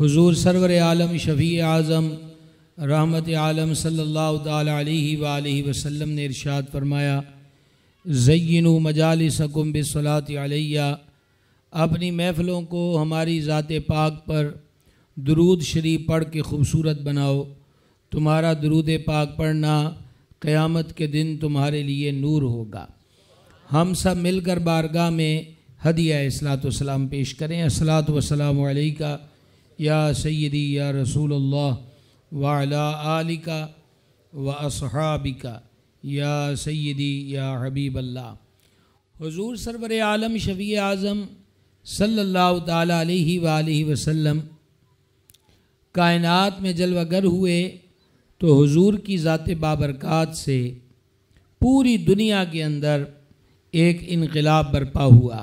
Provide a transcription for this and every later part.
हुजूर सरवर आलम शफी आज़म रहमत आलम सल्लल्लाहु अलैहि सल्ला वसल्लम ने इरशाद फरमाया मजाल सकुम बसलात अलैया अपनी महफ़लों को हमारी ज़ात पाक पर दरूद शरीफ पढ़ के खूबसूरत बनाओ तुम्हारा दरूद पाक पढ़ना क़यामत के दिन तुम्हारे लिए नूर होगा हम सब मिलकर बारगाह में हदिया असलात पेश करें असलात वसलाम का या सैदी या रसूल वाला आलिका व असहाबिका या सैदी या हबीब अल्लाह हजूर सरबर आलम शफी आज़म सल्ला वसम कायनत में जलवागर हुए तो हजूर की ज़ात बाबरक़ात से पूरी दुनिया के अंदर एक इनकलाब बरपा हुआ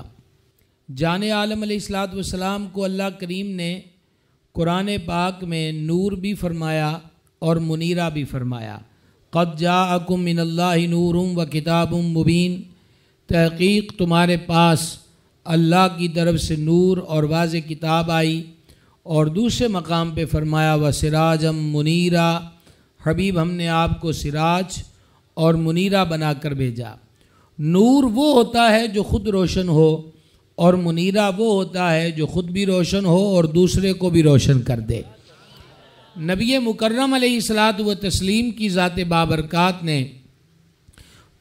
जान आलम वसलाम को अल्लाह करीम ने कुरान पाक में नूर भी फरमाया और मुनीरा भी फरमाया कद जा अकुम नूरम व किताबुम मुबीन तहकीक तुम्हारे पास अल्लाह की तरफ से नूर और वाज किताब आई और दूसरे मकाम पे फरमाया व सिराजम मुनीरा हबीब हमने आपको सिराज और मुनीरा बनाकर भेजा नूर वो होता है जो खुद रोशन हो और मुनीरा वो होता है जो ख़ुद भी रोशन हो और दूसरे को भी रोशन कर दे नबी मुकर्रम सलात व तस्लीम की ज़ात बाबरकत ने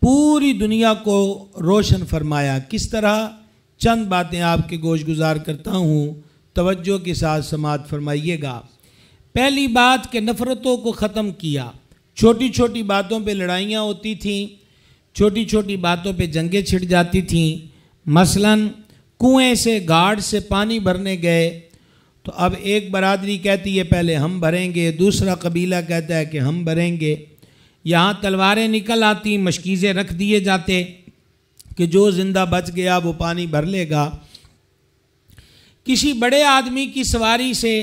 पूरी दुनिया को रोशन फरमाया किस तरह चंद बातें आपके गोश गुजार करता हूँ तवज्जो के साथ समात फरमाइएगा पहली बात के नफ़रतों को ख़त्म किया छोटी छोटी बातों पे लड़ाइयाँ होती थीं छोटी छोटी बातों पे जंगें छिड़ जाती थीं मसलन कुएं से गाढ़ से पानी भरने गए तो अब एक बरादरी कहती है पहले हम भरेंगे दूसरा कबीला कहता है कि हम भरेंगे यहाँ तलवारें निकल आती मशकीज़ें रख दिए जाते कि जो ज़िंदा बच गया वो पानी भर लेगा किसी बड़े आदमी की सवारी से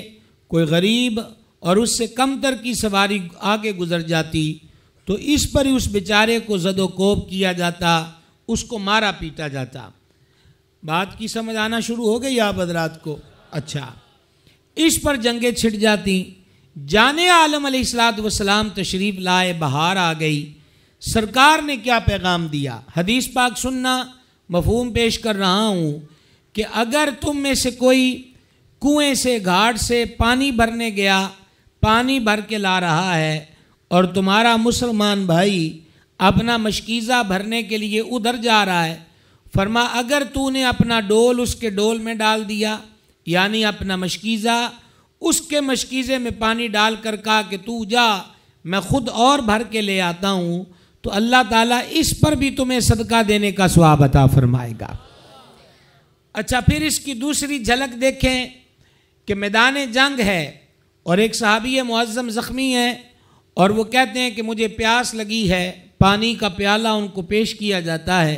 कोई गरीब और उससे कम तर की सवारी आगे गुजर जाती तो इस पर ही उस बेचारे को जदोकोब किया जाता उसको मारा पीटा जाता बात की समझ आना शुरू हो गई आप हजरात को अच्छा इस पर जंगे छिट जाती जाने आलम सलाम तशरीफ लाए बहार आ गई सरकार ने क्या पैगाम दिया हदीस पाक सुनना मफहूम पेश कर रहा हूँ कि अगर तुम में से कोई कुएं से घाट से पानी भरने गया पानी भर के ला रहा है और तुम्हारा मुसलमान भाई अपना मशकीज़ा भरने के लिए उधर जा रहा है फरमा अगर तूने अपना डोल उसके डोल में डाल दिया यानी अपना मशकीज़ा उसके मशकीज़े में पानी डाल कर कहा कि तू जा मैं खुद और भर के ले आता हूँ तो अल्लाह ताला इस पर भी तुम्हें सदका देने का स्वाब अता फरमाएगा अच्छा फिर इसकी दूसरी झलक देखें कि मैदान जंग है और एक सहाबी मुआज़म ज़ख्मी है और वो कहते हैं कि मुझे प्यास लगी है पानी का प्याला उनको पेश किया जाता है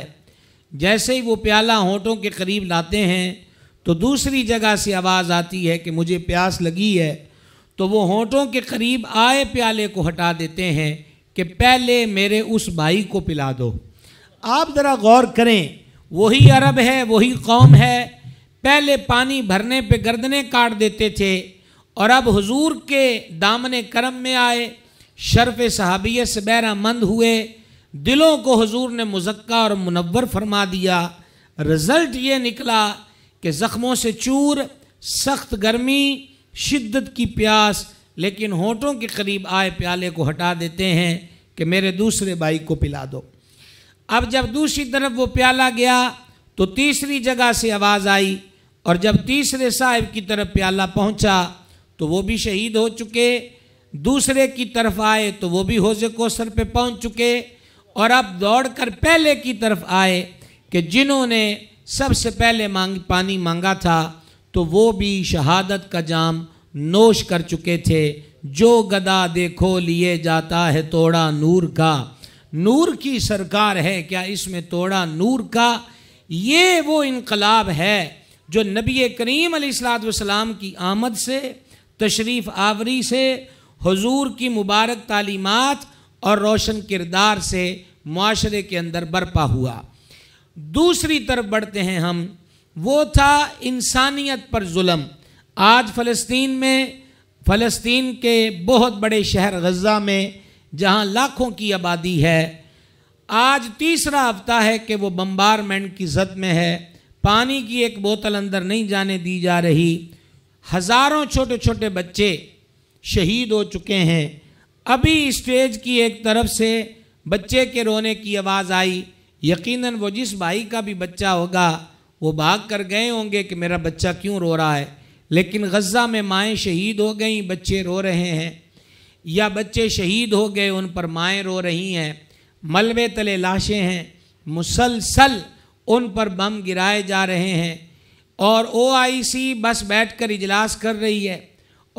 जैसे ही वो प्याला होठों के करीब लाते हैं तो दूसरी जगह से आवाज़ आती है कि मुझे प्यास लगी है तो वो होठों के करीब आए प्याले को हटा देते हैं कि पहले मेरे उस भाई को पिला दो आप ज़रा गौर करें वही अरब है वही कौम है पहले पानी भरने पे गर्दने काट देते थे और अब हुजूर के दामन करम में आए शर्फ सहाबियत से बैरामंद हुए दिलों को हजूर ने मुजक्का और मुनवर फरमा दिया रिज़ल्ट ये निकला कि ज़ख्मों से चूर सख्त गर्मी शिद्दत की प्यास लेकिन होठों के करीब आए प्याले को हटा देते हैं कि मेरे दूसरे भाई को पिला दो अब जब दूसरी तरफ वो प्याला गया तो तीसरी जगह से आवाज़ आई और जब तीसरे साहिब की तरफ प्याला पहुंचा तो वो भी शहीद हो चुके दूसरे की तरफ आए तो वो भी हौज कोसर पे पहुंच चुके और अब दौड़ कर पहले की तरफ आए कि जिन्होंने सबसे पहले मांग पानी मांगा था तो वो भी शहादत का जाम नोश कर चुके थे जो गदा देखो लिए जाता है तोड़ा नूर का नूर की सरकार है क्या इसमें तोड़ा नूर का ये वो इनकलाब है जो नबी करीम सलाम की आमद से तशरीफ़ आवरी से हजूर की मुबारक तालीमत और रोशन किरदार से माशरे के अंदर बरपा हुआ दूसरी तरफ बढ़ते हैं हम वो था इंसानियत पर जुल्म आज फ़लस्तीन में फ़लस्तीन के बहुत बड़े शहर गज़ा में जहाँ लाखों की आबादी है आज तीसरा हफ्ता है कि वो बम्बारमेंट की जद में है पानी की एक बोतल अंदर नहीं जाने दी जा रही हज़ारों छोटे छोटे बच्चे शहीद हो चुके हैं अभी स्टेज की एक तरफ से बच्चे के रोने की आवाज़ आई यकीनन वो जिस भाई का भी बच्चा होगा वो भाग कर गए होंगे कि मेरा बच्चा क्यों रो रहा है लेकिन गज़ा में माएँ शहीद हो गई बच्चे रो रहे हैं या बच्चे शहीद हो गए उन पर माएँ रो रही हैं मलबे तले लाशें हैं मुसलसल उन पर बम गिराए जा रहे हैं और ओआईसी बस बैठकर इजलास कर रही है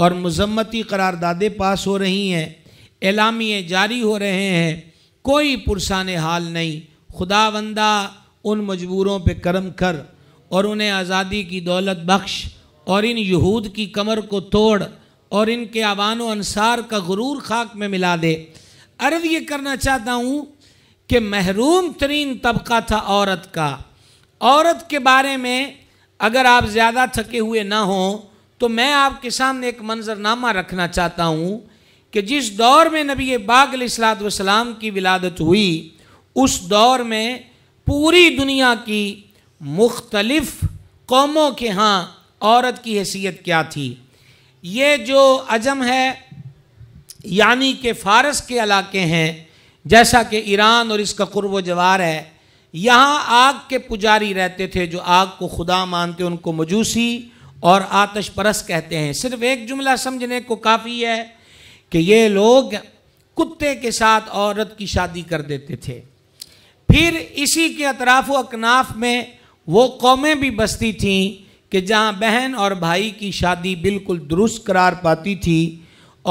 और मजम्मती करारदादे पास हो रही हैं एलामिए जारी हो रहे हैं कोई पुरसान हाल नहीं खुदा बंदा उन मजबूरों पे करम कर और उन्हें आज़ादी की दौलत बख्श और इन यहूद की कमर को तोड़ और इनके आवान अनसार का गुरूर खाक में मिला दे अर्ज ये करना चाहता हूँ कि महरूम तरीन तबका था औरत का औरत के बारे में अगर आप ज़्यादा थके हुए ना हों तो मैं आपके सामने एक मंजरनामा रखना चाहता हूँ कि जिस दौर में नबी बाग की विलादत हुई उस दौर में पूरी दुनिया की मुख्तलफ़ कौमों के यहाँ औरत की हैसियत क्या थी ये जो अजम है यानी कि फ़ारस के इलाके हैं जैसा कि ईरान और इसका कुर्ब जवार है यहाँ आग के पुजारी रहते थे जो आग को खुदा मानते उनको मजूसी और आतश परस कहते हैं सिर्फ एक जुमला समझने को काफ़ी है कि ये लोग कुत्ते के साथ औरत की शादी कर देते थे फिर इसी के अतराफ़ अकनाफ में वो कौमें भी बसती थीं कि जहाँ बहन और भाई की शादी बिल्कुल दुरुस्त करार पाती थी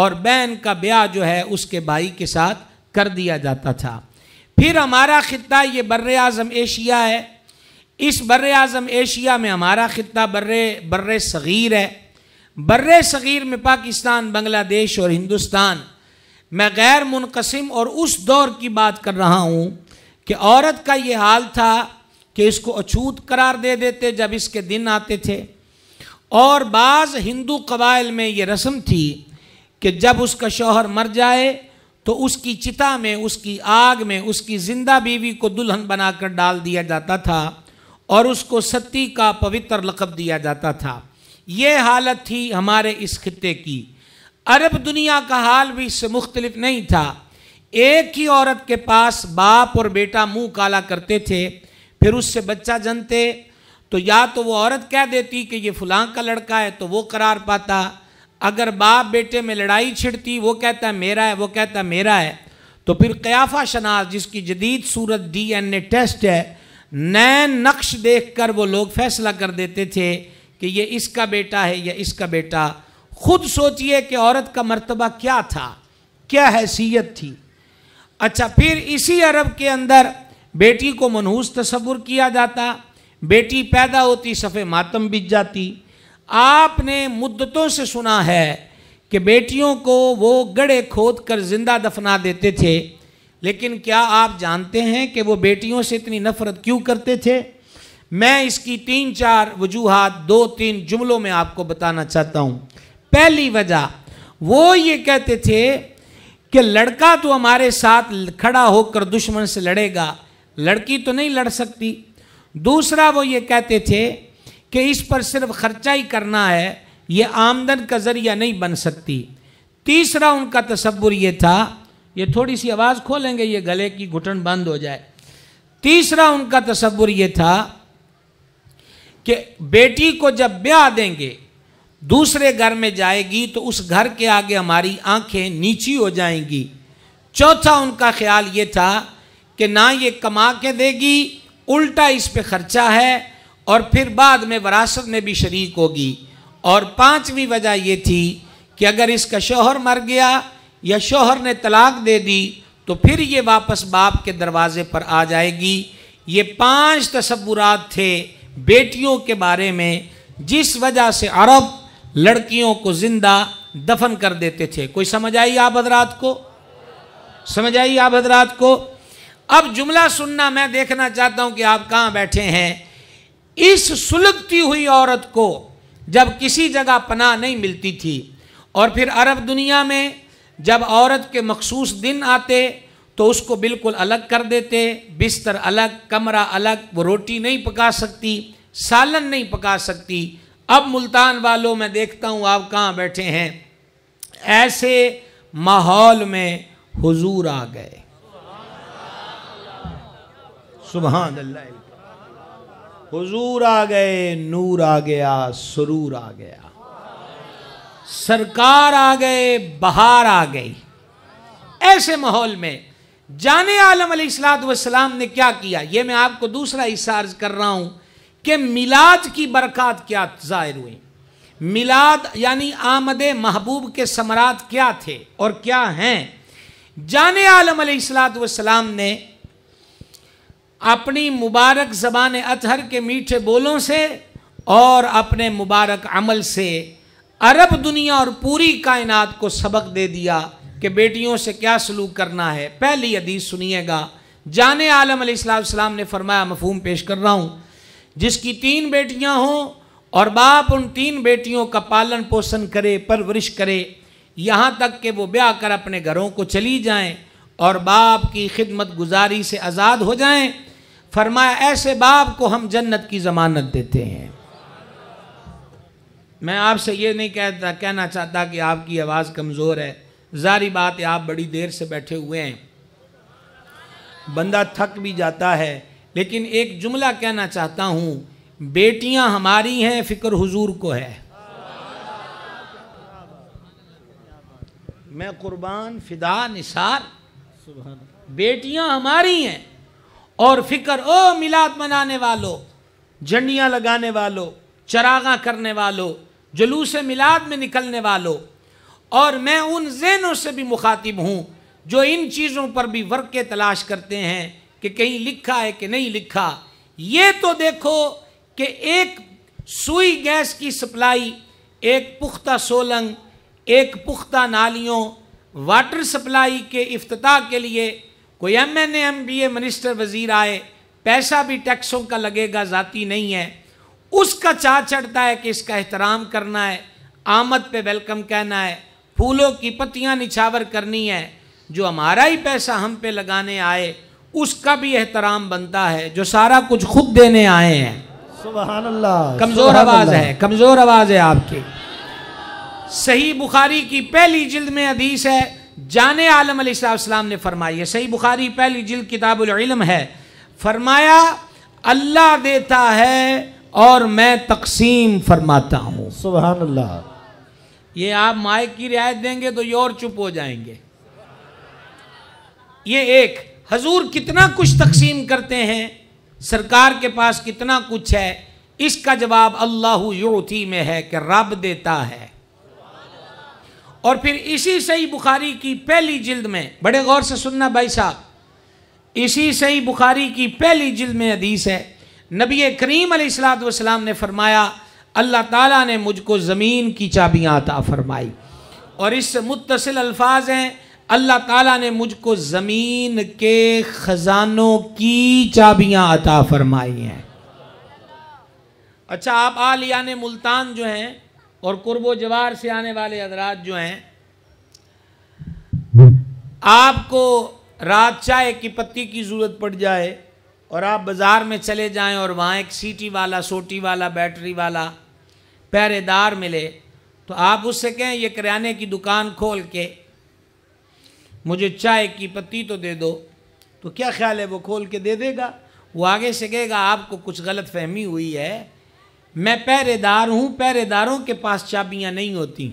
और बहन का ब्याह जो है उसके भाई के साथ कर दिया जाता था फिर हमारा ख़त्ता ये बर अज़म एशिया है इस बर अज़म एशिया में हमारा ख़त्ता बर बर सग़ीर है बर्र सग़ीर में पाकिस्तान बांग्लादेश और हिंदुस्तान मैं गैर मुनकसम और उस दौर की बात कर रहा हूँ कि औरत का ये हाल था कि इसको अछूत करार दे देते जब इसके दिन आते थे और बाज़ हिंदू कबाइल में ये रस्म थी कि जब उसका शौहर मर जाए तो उसकी चिता में उसकी आग में उसकी ज़िंदा बीवी को दुल्हन बनाकर डाल दिया जाता था और उसको सती का पवित्र लकब दिया जाता था ये हालत थी हमारे इस खत्े की अरब दुनिया का हाल भी इससे मुख्तलिफ नहीं था एक ही औरत के पास बाप और बेटा मुंह काला करते थे फिर उससे बच्चा जनते तो या तो वो औरत कह देती कि ये फलां का लड़का है तो वो करार पाता अगर बाप बेटे में लड़ाई छिड़ती वो कहता है मेरा है वो कहता है मेरा है तो फिर क़याफ़ा शनाज जिसकी जदीद सूरत डी एन ए टेस्ट है नए नक्श देख कर वो लोग फैसला कर देते थे कि ये इसका बेटा है या इसका बेटा खुद सोचिए कि औरत का मर्तबा क्या था क्या हैसियत थी अच्छा फिर इसी अरब के अंदर बेटी को मनहूस तस्वुर किया जाता बेटी पैदा होती सफ़े मातम बिज जाती आपने मुद्दतों से सुना है कि बेटियों को वो गड़े खोद कर ज़िंदा दफना देते थे लेकिन क्या आप जानते हैं कि वो बेटियों से इतनी नफ़रत क्यों करते थे मैं इसकी तीन चार वजूहत दो तीन जुमलों में आपको बताना चाहता हूँ पहली वजह वो ये कहते थे कि लड़का तो हमारे साथ खड़ा होकर दुश्मन से लड़ेगा लड़की तो नहीं लड़ सकती दूसरा वो ये कहते थे कि इस पर सिर्फ खर्चा ही करना है ये आमदन का ज़रिया नहीं बन सकती तीसरा उनका तस्वुर ये था ये थोड़ी सी आवाज़ खोलेंगे ये गले की घुटन बंद हो जाए तीसरा उनका तस्वुर ये था कि बेटी को जब ब्याह देंगे दूसरे घर में जाएगी तो उस घर के आगे हमारी आंखें नीची हो जाएंगी चौथा उनका ख्याल ये था कि ना ये कमा के देगी उल्टा इस पे खर्चा है और फिर बाद में वरासत में भी शरीक होगी और पांचवी वजह ये थी कि अगर इसका शोहर मर गया या शोहर ने तलाक दे दी तो फिर ये वापस बाप के दरवाज़े पर आ जाएगी ये पांच तस्वुरात थे बेटियों के बारे में जिस वजह से अरब लड़कियों को जिंदा दफन कर देते थे कोई समझ आई आप हजरात को समझ आई आप हजरात को अब जुमला सुनना मैं देखना चाहता हूं कि आप कहाँ बैठे हैं इस सुलगती हुई औरत को जब किसी जगह पनाह नहीं मिलती थी और फिर अरब दुनिया में जब औरत के मखसूस दिन आते तो उसको बिल्कुल अलग कर देते बिस्तर अलग कमरा अलग वो रोटी नहीं पका सकती सालन नहीं पका सकती अब मुल्तान वालों में देखता हूँ आप कहाँ बैठे हैं ऐसे माहौल में हुजूर आ गए सुबह हुजूर आ गए नूर आ गया सुरूर आ गया सरकार आ गए बहार आ गई ऐसे माहौल में जाने आलम सलाम ने क्या किया ये मैं आपको दूसरा हिस्सा अर्ज कर रहा हूं कि मिलाद की बरक़ात क्या ज़ाहिर हुई मिलाद यानी आमद महबूब के समरात क्या थे और क्या हैं जाने आलम सलाम ने अपनी मुबारक ज़बान अतहर के मीठे बोलों से और अपने मुबारक अमल से अरब दुनिया और पूरी कायनात को सबक दे दिया कि बेटियों से क्या सलूक करना है पहली हदीस सुनिएगा जान आलम सलाम ने फरमाया मफहम पेश कर रहा हूँ जिसकी तीन बेटियाँ हों और बाप उन तीन बेटियों का पालन पोषण करे परवरिश करे यहाँ तक कि वो ब्याह कर अपने घरों को चली जाएँ और बाप की खिदमत गुजारी से आज़ाद हो जाएँ फरमाया ऐसे बाप को हम जन्नत की ज़मानत देते हैं मैं आपसे ये नहीं कहता कहना चाहता कि आपकी आवाज़ कमज़ोर है जारी बात है आप बड़ी देर से बैठे हुए हैं बंदा थक भी जाता है लेकिन एक जुमला कहना चाहता हूँ बेटियाँ हमारी हैं फ़िक्र हुजूर को है मैं कुर्बान फिदा निसार बेटियां हमारी हैं और फिक्र ओ मिलाद मनाने वालों झंडियाँ लगाने वालों चरागा करने वालों जुलूस मिलाद में निकलने वालों और मैं उन जहनों से भी मुखातिब हूँ जो इन चीज़ों पर भी वर्क के तलाश करते हैं कि कहीं लिखा है कि नहीं लिखा ये तो देखो कि एक सुई गैस की सप्लाई एक पुख्ता सोलंग एक पुख्ता नालियों वाटर सप्लाई के अफ्ताह के लिए कोई M N M B A minister वज़ीर आए पैसा भी टैक्सों का लगेगा ज़ाती नहीं है उसका चाह चढ़ता है कि इसका एहतराम करना है आमद पे वेलकम कहना है फूलों की पत्तियां निछावर करनी है जो हमारा ही पैसा हम पे लगाने आए उसका भी एहतराम बनता है जो सारा कुछ खुद देने आए हैं अल्लाह कमज़ोर आवाज़ है कमज़ोर आवाज़ है आपकी सही बुखारी की पहली जिल्द में हदीस है जाने आलम सलाम ने फरमाई है सही बुखारी पहली जिल्द किताबुलम है फरमाया अल्लाह देता है और मैं तकसीम फरमाता हूँ सुबह अल्लाह ये आप माइक की रियायत देंगे तो ये और चुप हो जाएंगे ये एक हजूर कितना कुछ तकसीम करते हैं सरकार के पास कितना कुछ है इसका जवाब अल्लाह युति में है कि रब देता है और फिर इसी सही बुखारी की पहली जिल्द में बड़े गौर से सुनना भाई साहब इसी सही बुखारी की पहली जिल्द में अदीस है नबी करीम सलाम ने फरमाया अल्लाह ताला ने मुझको ज़मीन की चाबियाँ अता फरमाई और इससे मुतसिल अल्फाज हैं अल्लाह ताला ने मुझको ज़मीन के ख़जानों की चाबियाँ अता फरमाई हैं अच्छा आप आलियान मुल्तान जो हैं और कुर्ब जवार से आने वाले हजरात जो हैं आपको रात चाय की पत्ती की ज़रूरत पड़ जाए और आप बाज़ार में चले जाएं और वहाँ एक सीटी वाला सोटी वाला बैटरी वाला पहरेदार मिले तो आप उससे कहें ये किराने की दुकान खोल के मुझे चाय की पत्ती तो दे दो तो क्या ख्याल है वो खोल के दे देगा वो आगे से कहेगा आपको कुछ गलत फहमी हुई है मैं पहरेदार हूँ पहरेदारों के पास चाबियाँ नहीं होती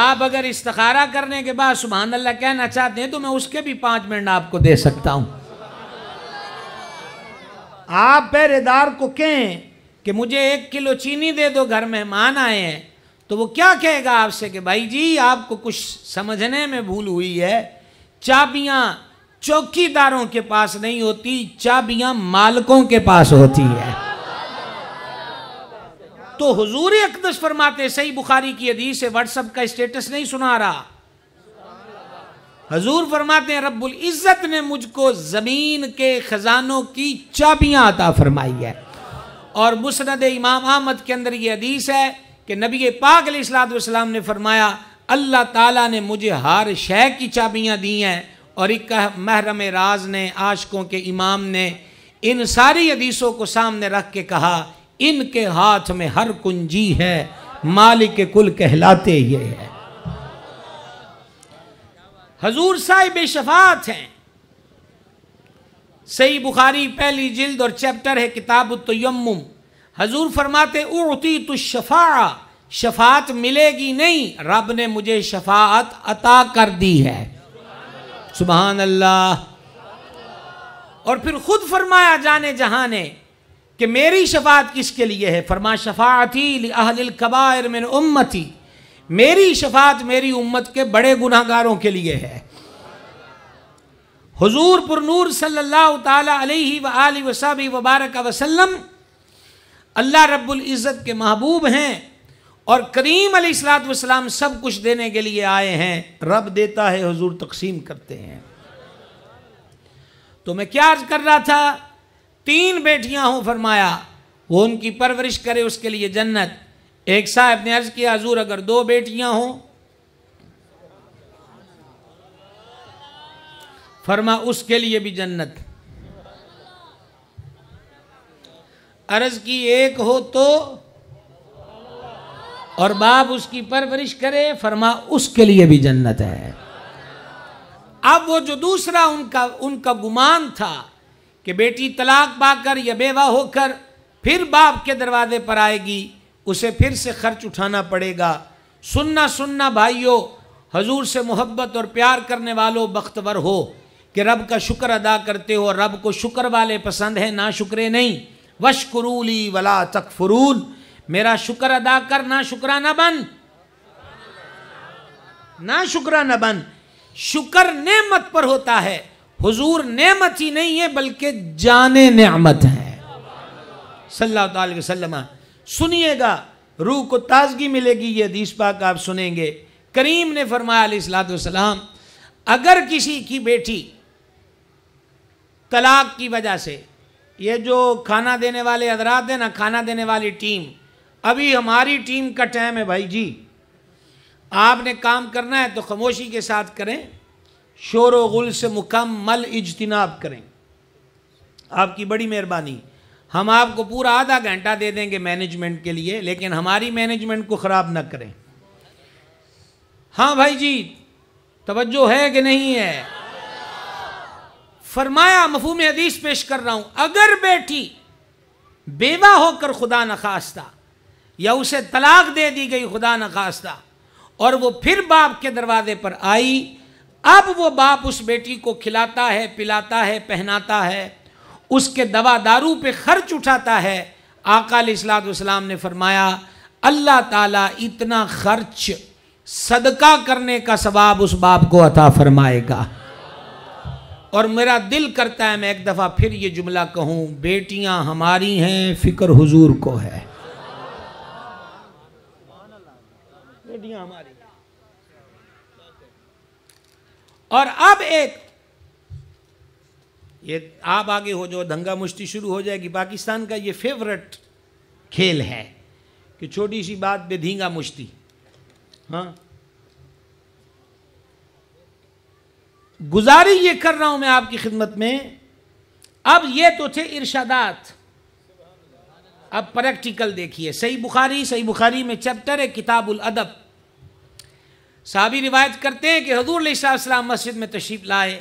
आप अगर इस्तखारा करने के बाद सुबहानल्ला अल्लाह कहना चाहते हैं तो मैं उसके भी पाँच मिनट आपको दे सकता हूँ आप पहरेदार को कहें कि मुझे एक किलो चीनी दे दो घर मेहमान आए हैं तो वो क्या कहेगा आपसे कि भाई जी आपको कुछ समझने में भूल हुई है चाबियां चौकीदारों के पास नहीं होती चाबियां मालकों के पास होती है तो हुजूर अकदस फरमाते सही बुखारी की हदीस है व्हाट्सएप का स्टेटस नहीं सुना रहा हजूर फरमाते हैं रब्बुल इज़्ज़त ने मुझको ज़मीन के ख़जानों की चाबियाँ अता फरमाई है और मुसनद इमाम अहमद के अंदर ये हदीस है कि नबी पाक सलाम ने फरमाया अल्लाह ताला ने मुझे हर शय की चाबियाँ दी हैं और एक महरम राज ने आशकों के इमाम ने इन सारी हदीसों को सामने रख के कहा इनके हाथ में हर कुंजी है मालिक कुल कहलाते ये है हजूर साहिब शफात हैं सही बुखारी पहली जिल्द और चैप्टर है किताब तयम हजूर फरमाते उड़ती तो शफा शफात मिलेगी नहीं रब ने मुझे शफात अता कर दी है सुबह अल्लाह और फिर खुद फरमाया जाने जहाने ने कि मेरी शफात किसके लिए है फरमा शफाती अहल कबायर मेरे उम्मती मेरी शफात मेरी उम्मत के बड़े गुनाहगारों के लिए है हुजूर पुरनूर सल्लल्लाहु ताला अलैहि व वबारक वसलम अल्लाह रब्बुल इज़्ज़त के महबूब हैं और करीम सलात वसलाम सब कुछ देने के लिए आए हैं रब देता है हुजूर तकसीम करते हैं तो मैं क्या कर रहा था तीन बेटियां हूं फरमाया वो उनकी परवरिश करे उसके लिए जन्नत एक साहब ने अर्ज किया हजूर अगर दो बेटियां हों फरमा उसके लिए भी जन्नत अर्ज की एक हो तो और बाप उसकी परवरिश करे फरमा उसके लिए भी जन्नत है अब वो जो दूसरा उनका उनका गुमान था कि बेटी तलाक पाकर या बेवा होकर फिर बाप के दरवाजे पर आएगी उसे फिर से खर्च उठाना पड़ेगा सुनना सुनना भाइयों हजूर से मोहब्बत और प्यार करने वालों बख्तवर हो कि रब का शुक्र अदा करते हो रब को शुक्र वाले पसंद हैं ना शुक्रे नहीं वशकुरूली वला तकफरून मेरा शुक्र अदा कर ना शुक्रा ना बन ना शुक्रा ना बन शुक्र नेमत पर होता है हुजूर नेमत ही नहीं है बल्कि जाने नेमत है सल्लल्लाहु अलैहि वसल्लम सुनिएगा रूह को ताजगी मिलेगी ये हदीस पाक आप सुनेंगे करीम ने फरमाया सलाम अगर किसी की बेटी तलाक की वजह से ये जो खाना देने वाले हजरात हैं ना खाना देने वाली टीम अभी हमारी टीम का टाइम है भाई जी आपने काम करना है तो खामोशी के साथ करें शोर गुल से मुकम्मल इजतनाब करें आपकी बड़ी मेहरबानी हम आपको पूरा आधा घंटा दे देंगे मैनेजमेंट के लिए लेकिन हमारी मैनेजमेंट को ख़राब ना करें हाँ भाई जी तवज्जो है कि नहीं है फरमाया मफहूम हदीस पेश कर रहा हूँ अगर बेटी बेवा होकर खुदा नखास्ता या उसे तलाक दे दी गई खुदा नखास्ता और वो फिर बाप के दरवाजे पर आई अब वो बाप उस बेटी को खिलाता है पिलाता है पहनाता है उसके दवा दारू पे खर्च उठाता है आकाल इस्लाम ने फरमाया अल्लाह ताला इतना खर्च सदका करने का सवाब उस बाप को अता फरमाएगा और मेरा दिल करता है मैं एक दफ़ा फिर ये जुमला कहूं बेटियां हमारी हैं फ़िक्र हुजूर को है हमारी और अब एक ये आप आगे हो जाओ दंगा मुश्ती शुरू हो जाएगी पाकिस्तान का ये फेवरेट खेल है कि छोटी सी बात पे धींगा मुश्ती हाँ गुजारी ये कर रहा हूं मैं आपकी खिदमत में अब ये तो थे इर्शादात अब प्रैक्टिकल देखिए सही बुखारी सही बुखारी में चैप्टर है किताबुल अदब साहबी रिवायत करते हैं कि हजूर सलाम मस्जिद में तशरीफ़ लाए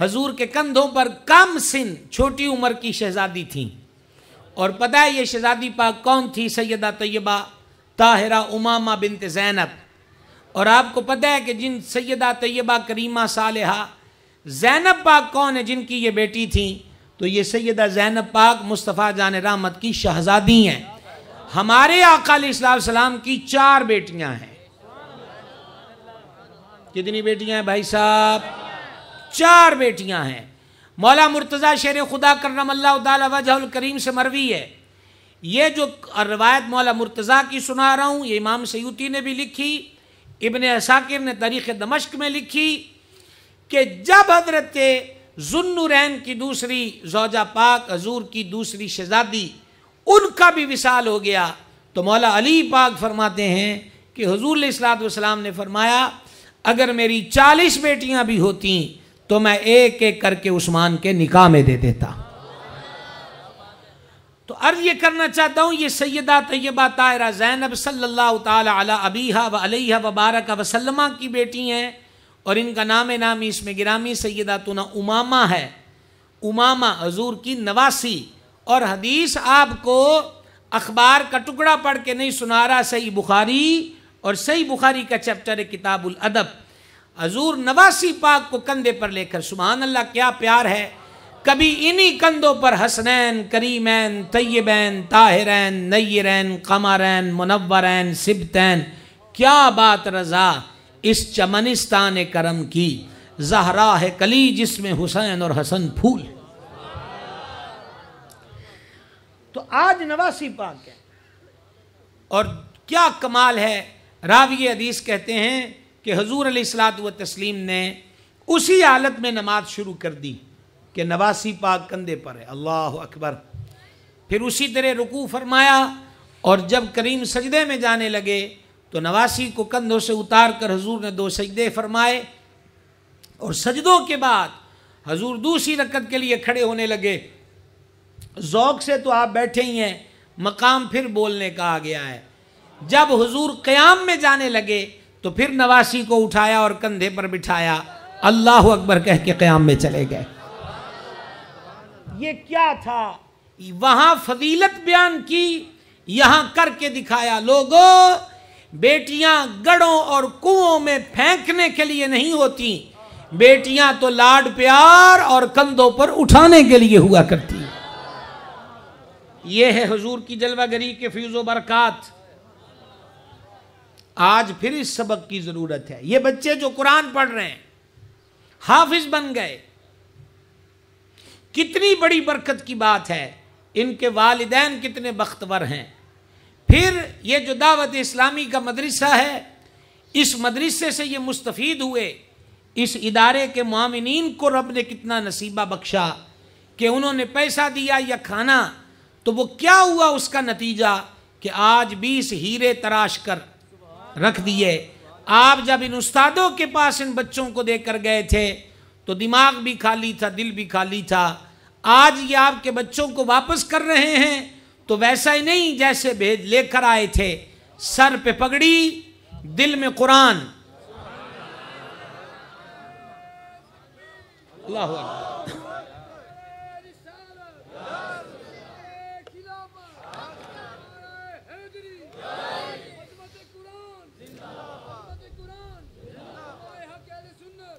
हजूर के कंधों पर कम सिन छोटी उम्र की शहजादी थी और पता है ये शहजादी पाक कौन थी सैदा तयबा ताहरा उमामा बिनत जैनब और आपको पता है कि जिन सैदा तयबा करीमा सालहा जैनब पाक कौन है जिनकी ये बेटी थी तो ये सैदा जैनब पाक मुस्तफ़ा जान रामत की शहजादी हैं हमारे आकाल सलाम की चार बेटियां हैं कितनी बेटियां हैं भाई साहब चार बेटियां हैं मौला मुर्तज़ा शेर खुदा करम करीम से मरवी है ये जो रवायत मौला मुर्तज़ा की सुना रहा हूँ ये इमाम सयूती ने भी लिखी इबन असाकिर ने तारीख़ दमश्क में लिखी कि जब हजरत जुन्नुरैन की दूसरी जौजा पाक हजूर की दूसरी शहजादी उनका भी विशाल हो गया तो मौला अली पाक फरमाते हैं कि हजूर सलाम ने फरमाया अगर मेरी चालीस बेटियाँ भी होती तो मैं एक एक करके उस्मान के निकाह में दे देता तो अर्ज ये करना चाहता हूँ ये सैदा तैयबा तायरा जैनब सल्ला तबीहा व अलैहा वबारक वसलमा की बेटी हैं और इनका नाम नामी इसमें गिरामी सैदा तुना उमामा है उमामा हजूर की नवासी और हदीस आपको अखबार का टुकड़ा पढ़ के नहीं सुना रहा सही बुखारी और सही बुखारी का चैप्टर है किताबुल अदब हजूर नवासी पाक को कंधे पर लेकर सुबहान अल्लाह क्या प्यार है कभी इन्हीं कंधों पर हसनैन करीमैन तय्यबैन ताहिरैन नयरैन कमरैन मुनवरैन सिबतैन क्या बात रज़ा इस चमनिस्तान करम की जहरा है कली जिसमें हुसैन और हसन फूल तो आज नवासी पाक है और क्या कमाल है रावी हदीस कहते हैं कि हजूर अलीसलात व तस्लीम ने उसी हालत में नमाज शुरू कर दी कि नवासी पाक कंधे पर है अल्लाह अकबर फिर उसी तरह रुकू फरमाया और जब करीम सजदे में जाने लगे तो नवासी को कंधों से उतार कर हजूर ने दो सजदे फरमाए और सजदों के बाद हजूर दूसरी रकत के लिए खड़े होने लगे जौक से तो आप बैठे ही हैं मकाम फिर बोलने का आ गया है जब हजूर क़याम में जाने लगे तो फिर नवासी को उठाया और कंधे पर बिठाया अल्लाह अकबर कह के क्याम में चले गए ये क्या था वहां फजीलत बयान की यहां करके दिखाया लोगों बेटियां गड़ों और कुओं में फेंकने के लिए नहीं होती बेटियां तो लाड प्यार और कंधों पर उठाने के लिए हुआ करती ये है हजूर की जलवागरी के फ्यूजो बरक़ात आज फिर इस सबक की ज़रूरत है ये बच्चे जो कुरान पढ़ रहे हैं हाफिज बन गए कितनी बड़ी बरकत की बात है इनके वालदेन कितने बख्तवर हैं फिर ये जो दावत इस्लामी का मदरसा है इस मदरसे से ये मुस्तफ़ हुए इस इदारे के मामिन को रब ने कितना नसीबा बख्शा कि उन्होंने पैसा दिया या खाना तो वो क्या हुआ उसका नतीजा कि आज बीस हीरे तराश कर रख दिए आप जब इन उस्तादों के पास इन बच्चों को देकर गए थे तो दिमाग भी खाली था दिल भी खाली था आज ये आपके बच्चों को वापस कर रहे हैं तो वैसा ही नहीं जैसे भेज लेकर आए थे सर पे पगड़ी दिल में कुरान अल्लाह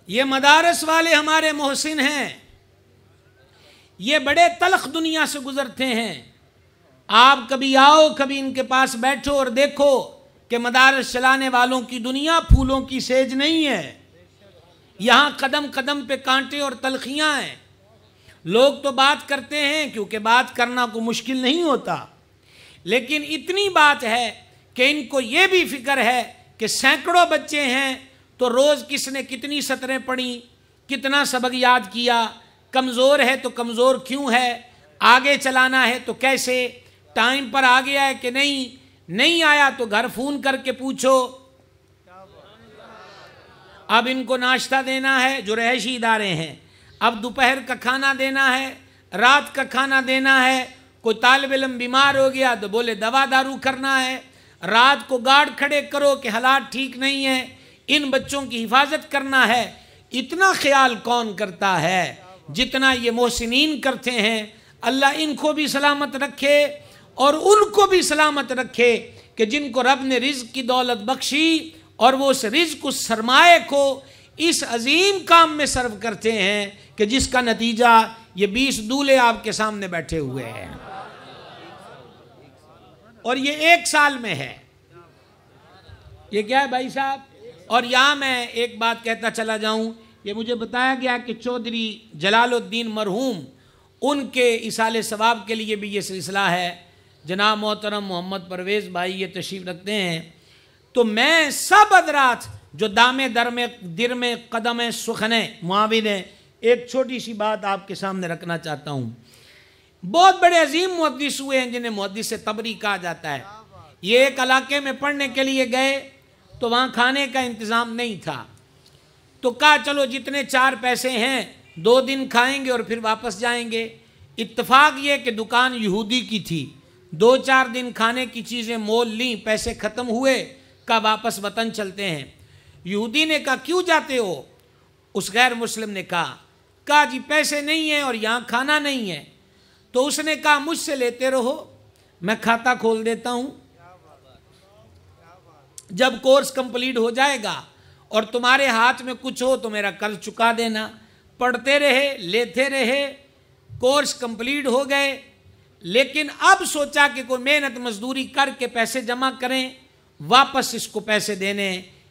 ये मदारस वाले हमारे मोहसिन हैं ये बड़े तलख दुनिया से गुजरते हैं आप कभी आओ कभी इनके पास बैठो और देखो कि मदारस चलाने वालों की दुनिया फूलों की सेज नहीं है यहाँ कदम कदम पे कांटे और तलखियाँ हैं लोग तो बात करते हैं क्योंकि बात करना को मुश्किल नहीं होता लेकिन इतनी बात है कि इनको ये भी फिक्र है कि सैकड़ों बच्चे हैं तो रोज़ किसने कितनी सतरें पढ़ी कितना सबक याद किया कमज़ोर है तो कमज़ोर क्यों है आगे चलाना है तो कैसे टाइम पर आ गया है कि नहीं नहीं आया तो घर फ़ोन करके पूछो अब इनको नाश्ता देना है जो रहशी इदारे हैं अब दोपहर का खाना देना है रात का खाना देना है कोई तालब इलम बीमार हो गया तो बोले दवा दारू करना है रात को गार्ड खड़े करो कि हालात ठीक नहीं है इन बच्चों की हिफाजत करना है इतना ख्याल कौन करता है जितना ये मोहसिन करते हैं अल्लाह इनको भी सलामत रखे और उनको भी सलामत रखे कि जिनको रब ने रिज्क की दौलत बख्शी और वो उस रिज्क उस सरमाए को इस अजीम काम में सर्व करते हैं कि जिसका नतीजा ये बीस दूल्हे आपके सामने बैठे हुए हैं और ये एक साल में है ये क्या है भाई साहब और यहाँ मैं एक बात कहता चला जाऊँ ये मुझे बताया गया कि चौधरी जलालुद्दीन मरहूम उनके इसाले सवाब के लिए भी ये सिलसिला है जनाब मोहतरम मोहम्मद परवेज़ भाई ये तशरीफ़ रखते हैं तो मैं सब अदरात जो दामे दर में दिर में कदम सुखने मुआविन एक छोटी सी बात आपके सामने रखना चाहता हूँ बहुत बड़े अजीम मुहदस हुए हैं जिन्हें मुहदस तबरी कहा जाता है ये एक इलाके में पढ़ने के लिए गए तो वहाँ खाने का इंतज़ाम नहीं था तो कहा चलो जितने चार पैसे हैं दो दिन खाएंगे और फिर वापस जाएंगे इत्तफाक ये कि दुकान यहूदी की थी दो चार दिन खाने की चीज़ें मोल ली पैसे ख़त्म हुए का वापस वतन चलते हैं यहूदी ने कहा क्यों जाते हो उस गैर मुस्लिम ने कहा कहा जी पैसे नहीं हैं और यहाँ खाना नहीं है तो उसने कहा मुझसे लेते रहो मैं खाता खोल देता हूँ जब कोर्स कंप्लीट हो जाएगा और तुम्हारे हाथ में कुछ हो तो मेरा कर्ज चुका देना पढ़ते रहे लेते रहे कोर्स कंप्लीट हो गए लेकिन अब सोचा कि कोई मेहनत मजदूरी करके पैसे जमा करें वापस इसको पैसे देने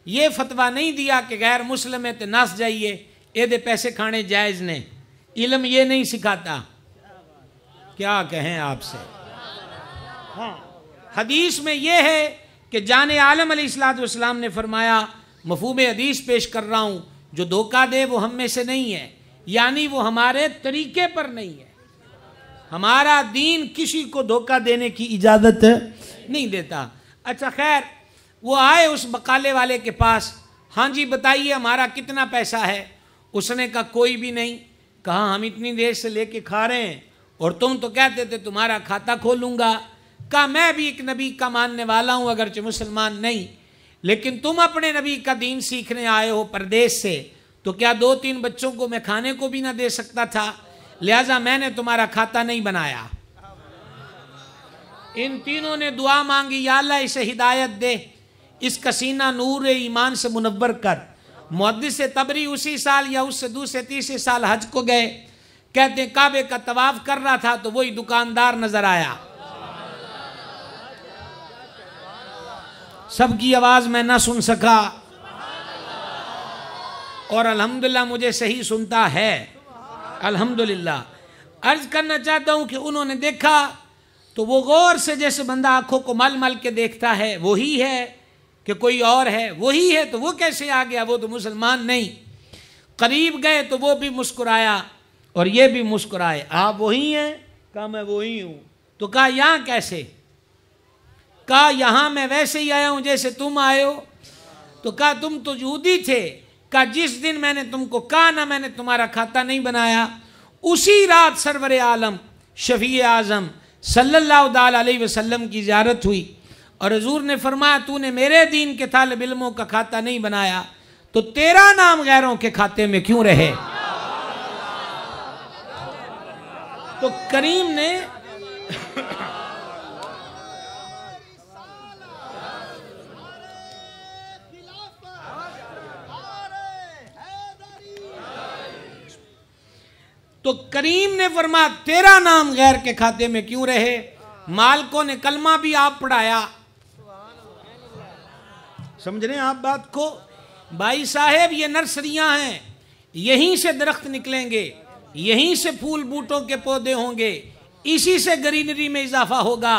ये फतवा नहीं दिया कि गैर मुस्लिम है तो नस जाइए ये दे पैसे खाने जायज़ ने इलम ये नहीं सिखाता क्या कहें आपसे हाँ हदीस में ये है कि जान आलम अलीसलाम ने फरमाया मफूम हदीस पेश कर रहा हूँ जो धोखा दे वो हम में से नहीं है यानी वो हमारे तरीके पर नहीं है हमारा दीन किसी को धोखा देने की इजाज़त नहीं देता अच्छा खैर वो आए उस बकाले वाले के पास हाँ जी बताइए हमारा कितना पैसा है उसने कहा कोई भी नहीं कहा हम इतनी देर से लेके खा रहे हैं और तुम तो कहते थे तुम्हारा खाता खोलूँगा का मैं भी एक नबी का मानने वाला हूँ अगरचे मुसलमान नहीं लेकिन तुम अपने नबी का दीन सीखने आए हो परदेश से तो क्या दो तीन बच्चों को मैं खाने को भी ना दे सकता था लिहाजा मैंने तुम्हारा खाता नहीं बनाया इन तीनों ने दुआ मांगी या इसे हिदायत दे इस कसीना नूर ईमान से मुनवर कर मुहदस तबरी उसी साल या उससे दूसरे तीसरे साल हज को गए कहते काबे का तवाफ़ कर रहा था तो वही दुकानदार नज़र आया सबकी आवाज़ मैं ना सुन सका और अल्हम्दुलिल्लाह मुझे सही सुनता है अल्हम्दुलिल्लाह अर्ज करना चाहता हूं कि उन्होंने देखा तो वो गौर से जैसे बंदा आंखों को मल मल के देखता है वही है कि कोई और है वही है तो वो कैसे आ गया वो तो मुसलमान नहीं करीब गए तो वो भी मुस्कुराया और ये भी मुस्कुराए आप वही हैं कहा मैं वही हूं तो कहा यहां कैसे कहा यहां मैं वैसे ही आया हूं जैसे तुम आए हो तो कहा तुम तो जूदी थे कहा जिस दिन मैंने तुमको कहा ना मैंने तुम्हारा खाता नहीं बनाया उसी रात सरवर आलम शफी आज़म सल्ला वसल्लम की ज्यारत हुई और हजूर ने फरमाया तूने मेरे दीन के तालब इलमों का खाता नहीं बनाया तो तेरा नाम गैरों के खाते में क्यों रहे तो करीम ने तो करीम ने फरमा तेरा नाम गैर के खाते में क्यों रहे मालकों ने कलमा भी आप पढ़ाया समझ रहे हैं आप बात को भाई साहेब ये नर्सरियां हैं यहीं से दरख्त निकलेंगे यहीं से फूल बूटों के पौधे होंगे इसी से ग्रीनरी में इजाफा होगा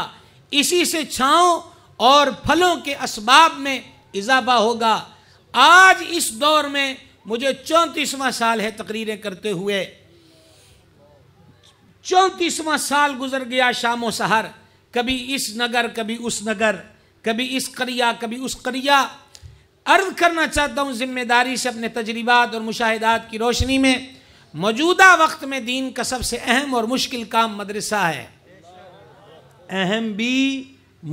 इसी से छाँव और फलों के इसबाब में इजाफा होगा आज इस दौर में मुझे चौंतीसवां साल है तकरीरें करते हुए चौंतीसवां साल गुजर गया शाम सहर कभी इस नगर कभी उस नगर कभी इस करिया कभी उस करिया अर्ज करना चाहता हूँ जिम्मेदारी से अपने तजर्बात और मुशाहदात की रोशनी में मौजूदा वक्त में दीन का सबसे अहम और मुश्किल काम मदरसा है अहम भी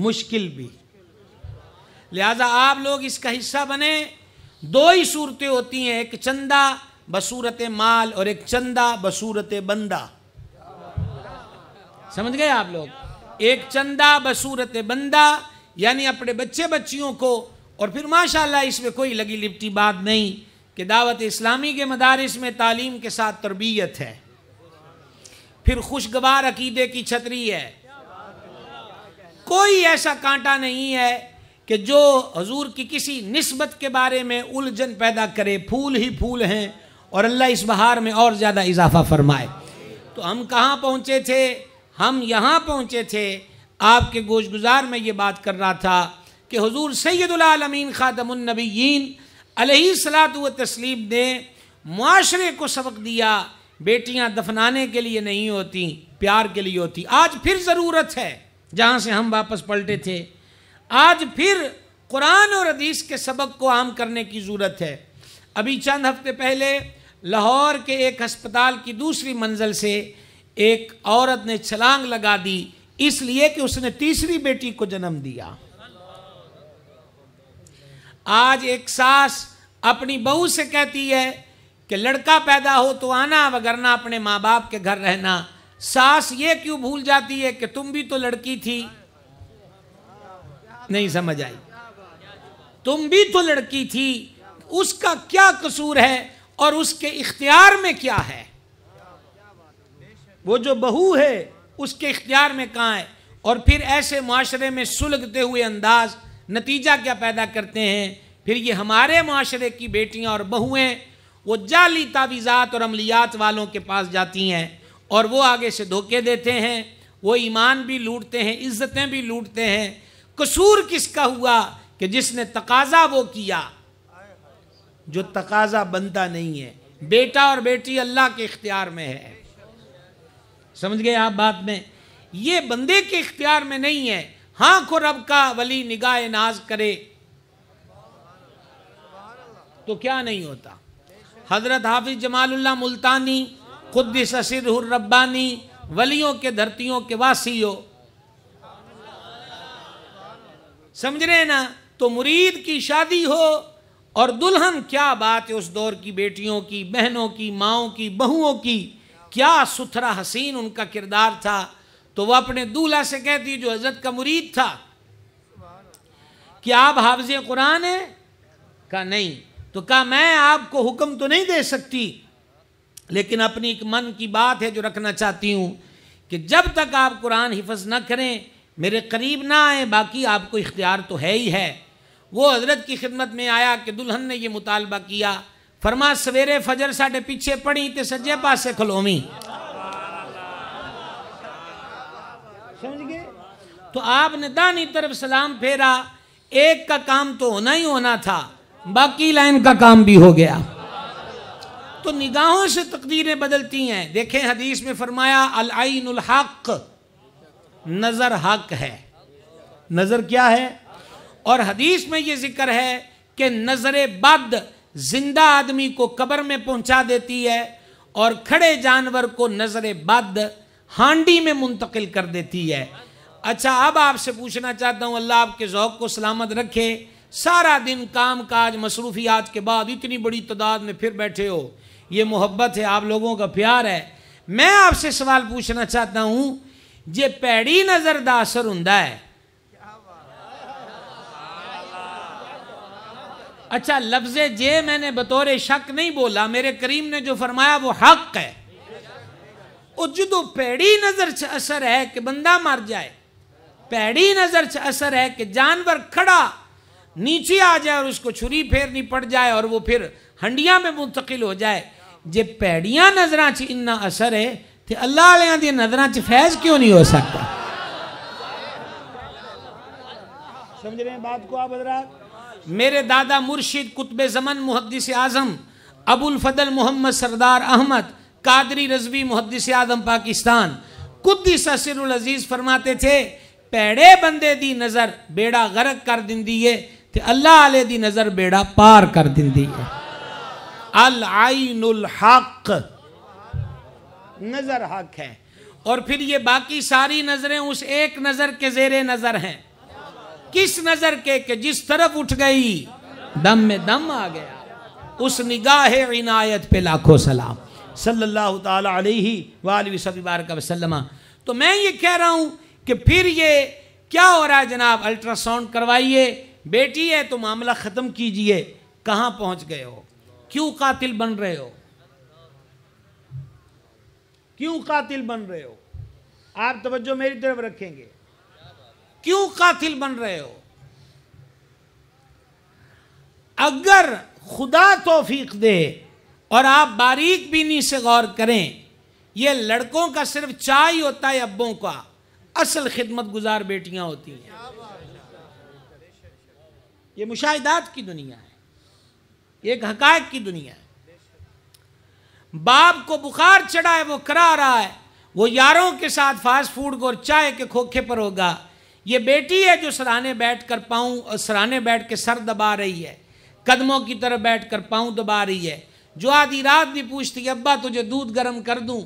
मुश्किल भी लिहाजा आप लोग इसका हिस्सा बने दो ही सूरतें होती हैं एक चंदा बसूरत माल और एक चंदा बसूरत बंदा समझ गए आप लोग एक चंदा बसूरत बंदा यानी अपने बच्चे बच्चियों को और फिर माशाल्लाह इसमें कोई लगी लिपटी बात नहीं कि दावत इस्लामी के मदारस में तालीम के साथ तरबियत है फिर खुशगवार अकीदे की छतरी है कोई ऐसा कांटा नहीं है कि जो हजूर की किसी नस्बत के बारे में उलझन पैदा करे फूल ही फूल हैं और अल्लाह इस बहार में और ज़्यादा इजाफा फरमाए तो हम कहाँ पहुंचे थे हम यहाँ पहुँचे थे आपके गोश गुजार में ये बात कर रहा था कि हजूर सैदुलमीन ख़ातमनबीन सलात व तस्लीम ने माशरे को सबक दिया बेटियाँ दफनाने के लिए नहीं होती प्यार के लिए होती आज फिर ज़रूरत है जहाँ से हम वापस पलटे थे आज फिर कुरान और अदीस के सबक को आम करने की ज़रूरत है अभी चंद हफ्ते पहले लाहौर के एक अस्पताल की दूसरी मंजिल से एक औरत ने छलांग लगा दी इसलिए कि उसने तीसरी बेटी को जन्म दिया आज एक सास अपनी बहू से कहती है कि लड़का पैदा हो तो आना वगरना अपने माँ बाप के घर रहना सास ये क्यों भूल जाती है कि तुम भी तो लड़की थी नहीं समझ आई तुम भी तो लड़की थी उसका क्या कसूर है और उसके इख्तियार में क्या है वो जो बहू है उसके इख्तियार में कहाँ है और फिर ऐसे माशरे में सुलगते हुए अंदाज नतीजा क्या पैदा करते हैं फिर ये हमारे माशरे की बेटियाँ और बहुएँ वो जाली तावीज़ात और अमलियात वालों के पास जाती हैं और वो आगे से धोखे देते हैं वो ईमान भी लूटते हैं इज्जतें भी लूटते हैं कसूर किसका हुआ कि जिसने तकाजा वो किया जो तकाजा बनता नहीं है बेटा और बेटी अल्लाह के इख्तियार में है समझ गए आप बात में ये बंदे के इख्तियार में नहीं है हाँ को रब का वली निगाह नाज करे तो क्या नहीं होता हजरत हाफिज जमालुल्लाह मुल्तानी खुद ससिर रब्बानी वलियों के धरतियों के वासी हो समझ रहे ना तो मुरीद की शादी हो और दुल्हन क्या बात है उस दौर की बेटियों की बहनों की माओ की बहुओं की क्या सुथरा हसीन उनका किरदार था तो वह अपने दूल्हा से कहती जो हजरत का मुरीद था कि आप हाफज कुरान हैं का नहीं तो कहा मैं आपको हुक्म तो नहीं दे सकती लेकिन अपनी एक मन की बात है जो रखना चाहती हूँ कि जब तक आप कुरान हिफज न करें मेरे करीब ना आए बाकी आपको इख्तियार तो है ही है वो हजरत की खिदमत में आया कि दुल्हन ने ये मुतालबा किया फरमा सवेरे फजर साढ़े पीछे पड़ी तो सज्जे पासे खलोवी समझ गए तो आपने दानी तरफ सलाम फेरा एक का काम तो होना ही होना था बाकी लाइन का काम भी हो गया तो निगाहों से तकदीरें बदलती हैं देखें हदीस में फरमाया अल आइन हक नज़र हक है नज़र क्या है और हदीस में ये जिक्र है कि नज़र बद जिंदा आदमी को कब्र में पहुंचा देती है और खड़े जानवर को नजर बद हांडी में मुंतकिल कर देती है अच्छा अब आपसे पूछना चाहता हूँ अल्लाह आपके जौक को सलामत रखे सारा दिन काम काज मसरूफियात के बाद इतनी बड़ी तादाद में फिर बैठे हो ये मोहब्बत है आप लोगों का प्यार है मैं आपसे सवाल पूछना चाहता हूँ जे पैड़ी नज़र का असर है अच्छा लफ्ज जे मैंने बतौर शक नहीं बोला मेरे करीम ने जो फरमाया वो हक है उजदो पैड़ी नजर से असर है कि बंदा मर जाए पैड़ी नजर से असर है कि जानवर खड़ा नीचे आ जाए और उसको छुरी फेरनी पड़ जाए और वो फिर हंडिया में मुंतकिल हो जाए जे पैड़िया नजर च इन्ना असर है तो अल्लाह वाले दी नजर च फैज क्यों नहीं हो सकता समझ रहे हैं बात को आप हजरात मेरे दादा मुर्शिद कुतब ज़मन मुहदस आज़म अबुल फदल मोहम्मद सरदार अहमद कादरी रजवी मुहदस आज़म पाकिस्तान कुद्दीस सिरुल अजीज़ फरमाते थे पेड़े बंदे दी नज़र बेड़ा गरक कर दें है अल्लाह आले दी नज़र बेड़ा पार कर दें है अल आइनुल हक नज़र हक है और फिर ये बाकी सारी नज़रें उस एक नज़र के जेर नज़र हैं किस नजर के कि जिस तरफ उठ गई दम में दम आ गया उस निगाह इनायत पे लाखों सलाम सल्लल्लाहु ताला अलैहि का वसल्लम तो मैं ये कह रहा हूं कि फिर ये क्या हो रहा है जनाब अल्ट्रासाउंड करवाइए बेटी है तो मामला ख़त्म कीजिए कहां पहुंच गए हो क्यों कातिल बन रहे हो क्यों कातिल बन रहे हो आप तवज्जो मेरी तरफ रखेंगे क्यों कातिल बन रहे हो अगर खुदा तोफीक दे और आप बारीक बीनी से गौर करें यह लड़कों का सिर्फ चाह ही होता है अब्बों का असल खिदमत गुजार बेटियां होती हैं ये मुशाहिदात की दुनिया है एक हकायक की दुनिया है बाप को बुखार चढ़ा है वो करा रहा है वो यारों के साथ फास्ट फूड और चाय के खोखे पर होगा ये बेटी है जो सराहने बैठ कर पाऊँ सराहने बैठ के सर दबा रही है कदमों की तरफ बैठ कर पाँव दबा रही है जो आधी रात भी पूछती अब्बा तुझे दूध गर्म कर दूँ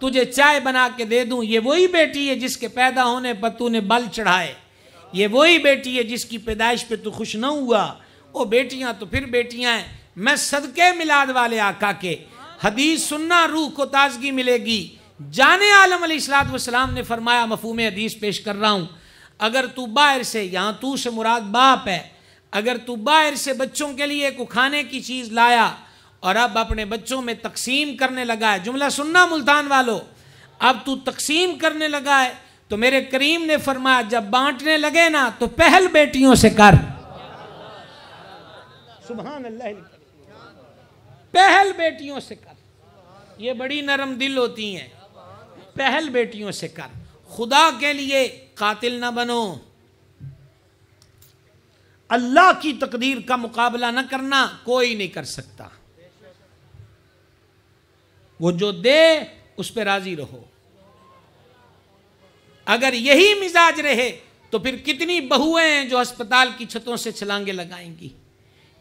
तुझे चाय बना के दे दूँ ये वही बेटी है जिसके पैदा होने पर ने बल चढ़ाए ये वही बेटी है जिसकी पैदाइश पर तू खुश न हुआ वो बेटियाँ तो फिर बेटियाँ हैं मैं सदके मिलाद वाले आका के हदीस सुनना रूह को ताजगी मिलेगी जाने आलम सलात वसलाम ने फरमाया मफहम हदीस पेश कर रहा हूँ अगर तू बाहर से यहाँ तू से मुराद बाप है अगर तू बाहर से बच्चों के लिए को खाने की चीज़ लाया और अब अपने बच्चों में तकसीम करने लगा है जुमला सुनना मुल्तान वालों अब तू तकसीम करने लगा है तो मेरे करीम ने फरमाया जब बांटने लगे ना तो पहल बेटियों से कर सुबह पहल बेटियों से कर ये बड़ी नरम दिल होती हैं पहल बेटियों से कर खुदा के लिए कातिल ना बनो अल्लाह की तकदीर का मुकाबला ना करना कोई नहीं कर सकता वो जो दे उस पर राजी रहो अगर यही मिजाज रहे तो फिर कितनी बहुएं हैं जो अस्पताल की छतों से छलांगे लगाएंगी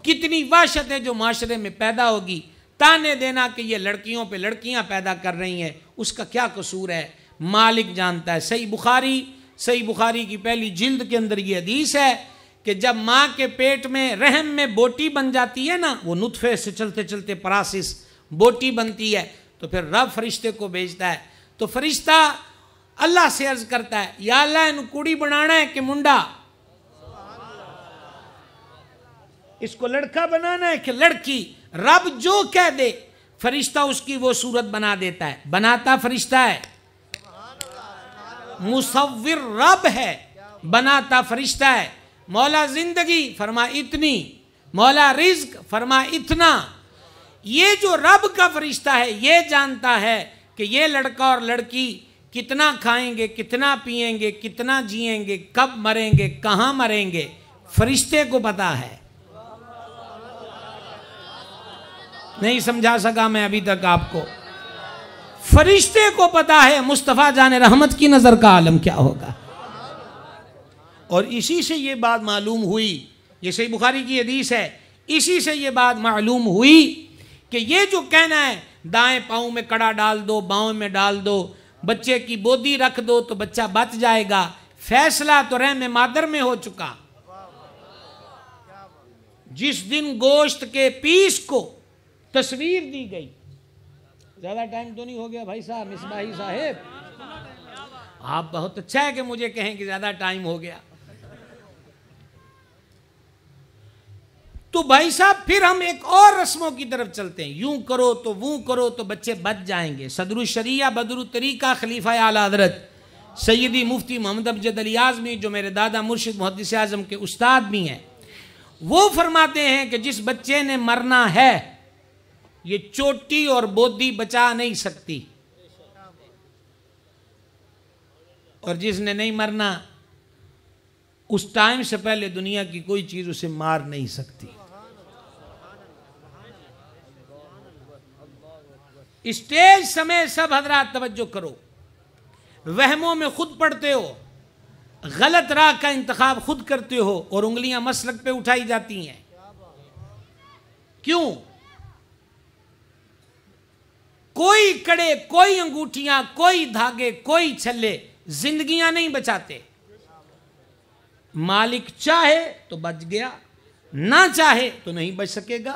कितनी वाशत है जो माशरे में पैदा होगी ताने देना कि ये लड़कियों पे लड़कियां पैदा कर रही हैं उसका क्या कसूर है मालिक जानता है सही बुखारी सही बुखारी की पहली जिल्द के अंदर ये हदीस है कि जब माँ के पेट में रहम में बोटी बन जाती है ना वो नुतफे से चलते चलते परासिस बोटी बनती है तो फिर रब फरिश्ते को भेजता है तो फरिश्ता अल्लाह से अर्ज करता है या अल्लाह इन कुड़ी बनाना है कि मुंडा इसको लड़का बनाना है कि लड़की रब जो कह दे फरिश्ता उसकी वो सूरत बना देता है बनाता फरिश्ता है मुसविर रब है बनाता फरिश्ता है मौला जिंदगी फरमा इतनी मौला रिज्क फरमा इतना ये जो रब का फरिश्ता है ये जानता है कि ये लड़का और लड़की कितना खाएंगे कितना पिएंगे कितना जिएंगे कब मरेंगे कहाँ मरेंगे फरिश्ते को पता है नहीं समझा सका मैं अभी तक आपको फरिश्ते को पता है मुस्तफ़ा जान रहमत की नज़र का आलम क्या होगा और इसी से ये बात मालूम हुई ये सही बुखारी की हदीस है इसी से ये बात मालूम हुई कि ये जो कहना है दाएं पाँव में कड़ा डाल दो बाँव में डाल दो बच्चे की बोदी रख दो तो बच्चा बच जाएगा फैसला तो रहम मादर में हो चुका जिस दिन गोश्त के पीस को तस्वीर दी गई ज़्यादा टाइम तो नहीं हो गया भाई साहब मिसबाही साहेब आप बहुत अच्छा है कि मुझे कहें कि ज़्यादा टाइम हो गया तो भाई साहब फिर हम एक और रस्मों की तरफ चलते हैं यूं करो तो वो करो तो बच्चे बच जाएंगे सदरु शरिया बदरु तरीका खलीफा आला हजरत सैदी मुफ्ती मोहम्मद अबजद अली आज़मी जो मेरे दादा मुर्शिद मुहदस आज़म के उस्ताद भी हैं वो फरमाते हैं कि जिस बच्चे ने मरना है ये चोटी और बोधी बचा नहीं सकती और जिसने नहीं मरना उस टाइम से पहले दुनिया की कोई चीज़ उसे मार नहीं सकती स्टेज समय सब हजरा तवज्जो करो वहमों में खुद पढ़ते हो गलत राह का इंतखाब खुद करते हो और उंगलियां मसलक पे उठाई जाती हैं क्यों कोई कड़े कोई अंगूठियां कोई धागे कोई छल्ले जिंदगियां नहीं बचाते मालिक चाहे तो बच गया ना चाहे तो नहीं बच सकेगा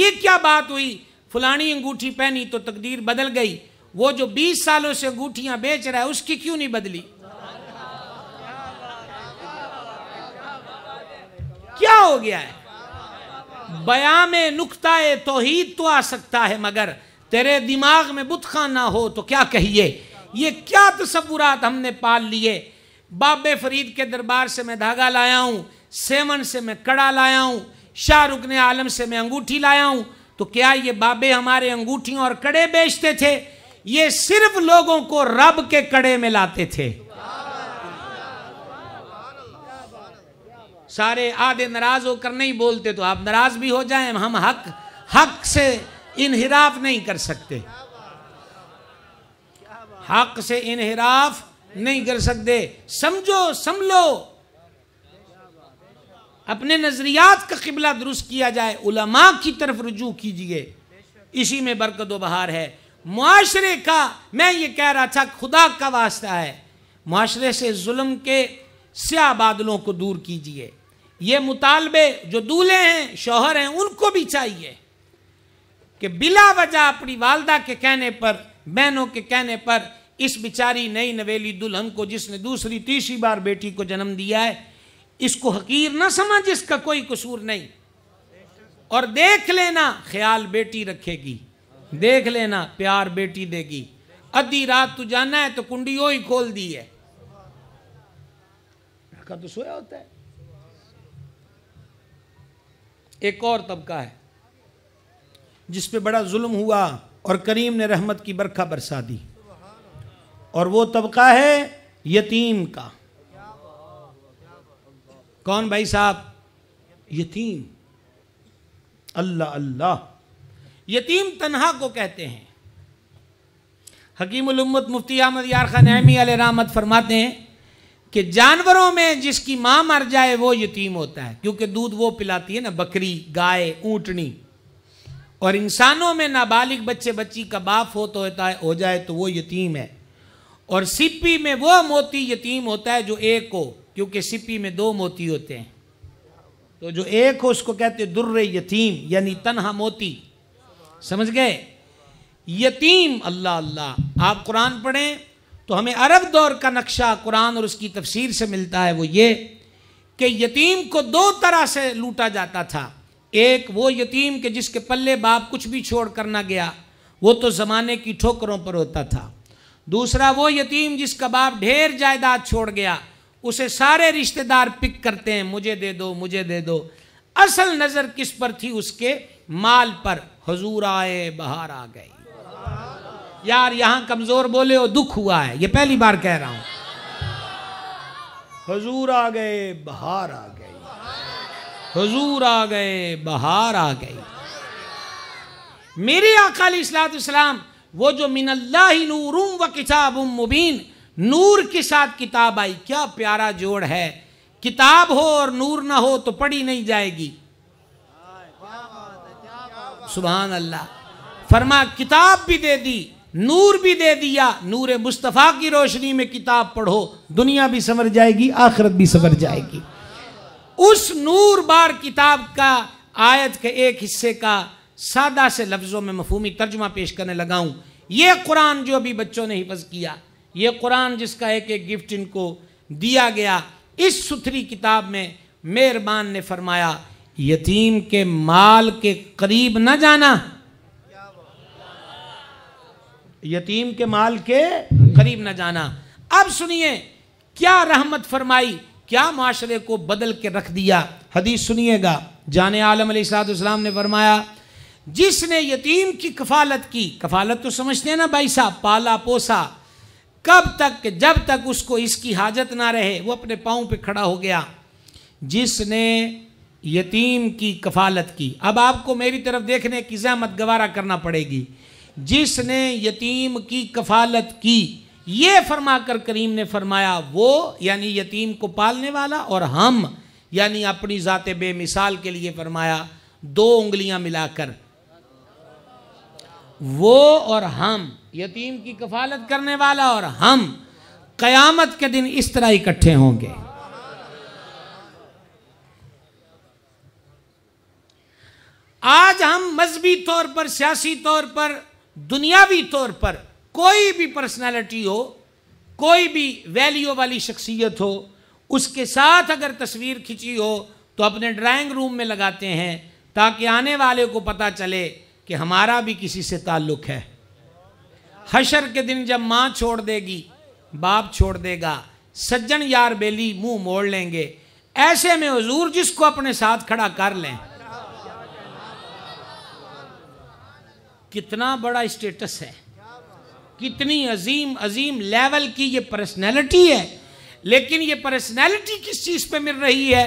ये क्या बात हुई फुलानी अंगूठी पहनी तो तकदीर बदल गई वो जो 20 सालों से अंगूठियां बेच रहा है उसकी क्यों नहीं बदली क्या हो गया है बया में नुकता तोहीद तो आ सकता है मगर तेरे दिमाग में बुत खाना हो तो क्या कहिए ये क्या तस्वुरात हमने पाल लिए बाबे फरीद के दरबार से मैं धागा लाया हूँ सेवन से मैं कड़ा लाया हूँ शाहरुख ने आलम से मैं अंगूठी लाया हूँ तो क्या ये बाबे हमारे अंगूठियों और कड़े बेचते थे ये सिर्फ लोगों को रब के कड़े में लाते थे सारे आधे नाराज होकर नहीं बोलते तो आप नाराज भी हो जाएं हम हक हक से इनहराफ नहीं कर सकते हक से इनहराफ नहीं कर सकते समझो समलो अपने नज़रियात का किबला दुरुस्त किया जाए उलमा की तरफ रुजू कीजिए इसी में बरकत बहार है माशरे का मैं ये कह रहा था खुदा का वास्ता है माशरे से जुल्म के स्या बादलों को दूर कीजिए ये मुतालबे जो दूल्हे हैं शोहर हैं उनको भी चाहिए कि बिला वजह अपनी वालदा के कहने पर बहनों के कहने पर इस बिचारी नई नवेली दुल्हन को जिसने दूसरी तीसरी बार बेटी को जन्म दिया है इसको हकीर ना समझ इसका कोई कसूर नहीं और देख लेना ख्याल बेटी रखेगी देख लेना प्यार बेटी देगी अधी रात तू जाना है तो कुंडी ओ ही खोल दी है तो सोया होता है एक और तबका है जिस पे बड़ा जुल्म हुआ और करीम ने रहमत की बरखा बरसा दी और वो तबका है यतीम का कौन भाई साहब यतीम अल्लाह अल्लाह यतीम तन्हा को कहते हैं हकीमत मुफ्ती अहमद यार खान अहमी रामत फरमाते हैं कि जानवरों में जिसकी माँ मर जाए वो यतीम होता है क्योंकि दूध वो पिलाती है ना बकरी गाय ऊंटनी और इंसानों में नाबालिग बच्चे बच्ची का बाप हो तो होता है हो जाए तो वो यतीम है और सिपी में वो मोती यतीम होता है जो एक हो क्योंकि सिपी में दो मोती होते हैं तो जो एक हो उसको कहते हैं दुर्र यतीम यानी तनहा मोती समझ गए यतीम अल्लाह अल्लाह आप कुरान पढ़ें तो हमें अरब दौर का नक्शा कुरान और उसकी तफसीर से मिलता है वो ये कि यतीम को दो तरह से लूटा जाता था एक वो यतीम के जिसके पल्ले बाप कुछ भी छोड़ कर ना गया वो तो ज़माने की ठोकरों पर होता था दूसरा वो यतीम जिसका बाप ढेर जायदाद छोड़ गया उसे सारे रिश्तेदार पिक करते हैं मुझे दे दो मुझे दे दो असल नज़र किस पर थी उसके माल पर हजूर आए बाहर आ गए यार यहां कमज़ोर बोले हो दुख हुआ है ये पहली बार कह रहा हूं हजूर आ गए बाहर आ गए हजूर आ गए बहार आ गई मेरे अकाली इस्लाम वो जो मिनल्ला नूरुम व किताब मुबीन नूर के साथ किताब आई क्या प्यारा जोड़ है किताब हो और नूर ना हो तो पढ़ी नहीं जाएगी सुबहान अल्लाह फरमा किताब भी दे दी नूर भी दे दिया नूर मुस्तफ़ा की रोशनी में किताब पढ़ो दुनिया भी समझ जाएगी आखरत भी समझ जाएगी उस नूर बार किताब का आयत के एक हिस्से का सादा से लफ्ज़ों में मफहमी तर्जुमा पेश करने लगा हूं ये कुरान जो अभी बच्चों ने हिफज किया ये कुरान जिसका एक एक गिफ्ट इनको दिया गया इस सुथरी किताब में मेहरबान ने फरमाया यतीम के माल के करीब न जाना यतीम के माल के करीब न जाना अब सुनिए क्या रहमत फरमाई क्या माशरे को बदल के रख दिया हदीस सुनिएगा जान आलम अलीसलाम ने फरमाया जिसने यतीम की कफालत की कफालत तो समझते हैं ना भाई साहब पाला पोसा कब तक जब तक उसको इसकी हाजत ना रहे वो अपने पाँव पे खड़ा हो गया जिसने यतीम की कफालत की अब आपको मेरी तरफ देखने की जहमत गवारा करना पड़ेगी जिसने यतीम की कफालत की ये फरमा कर करीम ने फरमाया वो यानी यतीम को पालने वाला और हम यानी अपनी ज़ात बेमिसाल के लिए फरमाया दो उंगलियां मिलाकर वो और हम यतीम की कफालत करने वाला और हम कयामत के दिन इस तरह इकट्ठे होंगे आज हम मजहबी तौर पर सियासी तौर पर दुनियावी तौर पर कोई भी पर्सनालिटी हो कोई भी वैल्यू वाली शख्सियत हो उसके साथ अगर तस्वीर खींची हो तो अपने ड्राइंग रूम में लगाते हैं ताकि आने वाले को पता चले कि हमारा भी किसी से ताल्लुक़ है हशर के दिन जब माँ छोड़ देगी बाप छोड़ देगा सज्जन यार बेली मुंह मोड़ लेंगे ऐसे में हजूर जिसको अपने साथ खड़ा कर लें कितना बड़ा स्टेटस है कितनी अजीम अजीम लेवल की ये पर्सनैलिटी है लेकिन ये पर्सनैलिटी किस चीज़ पे मिल रही है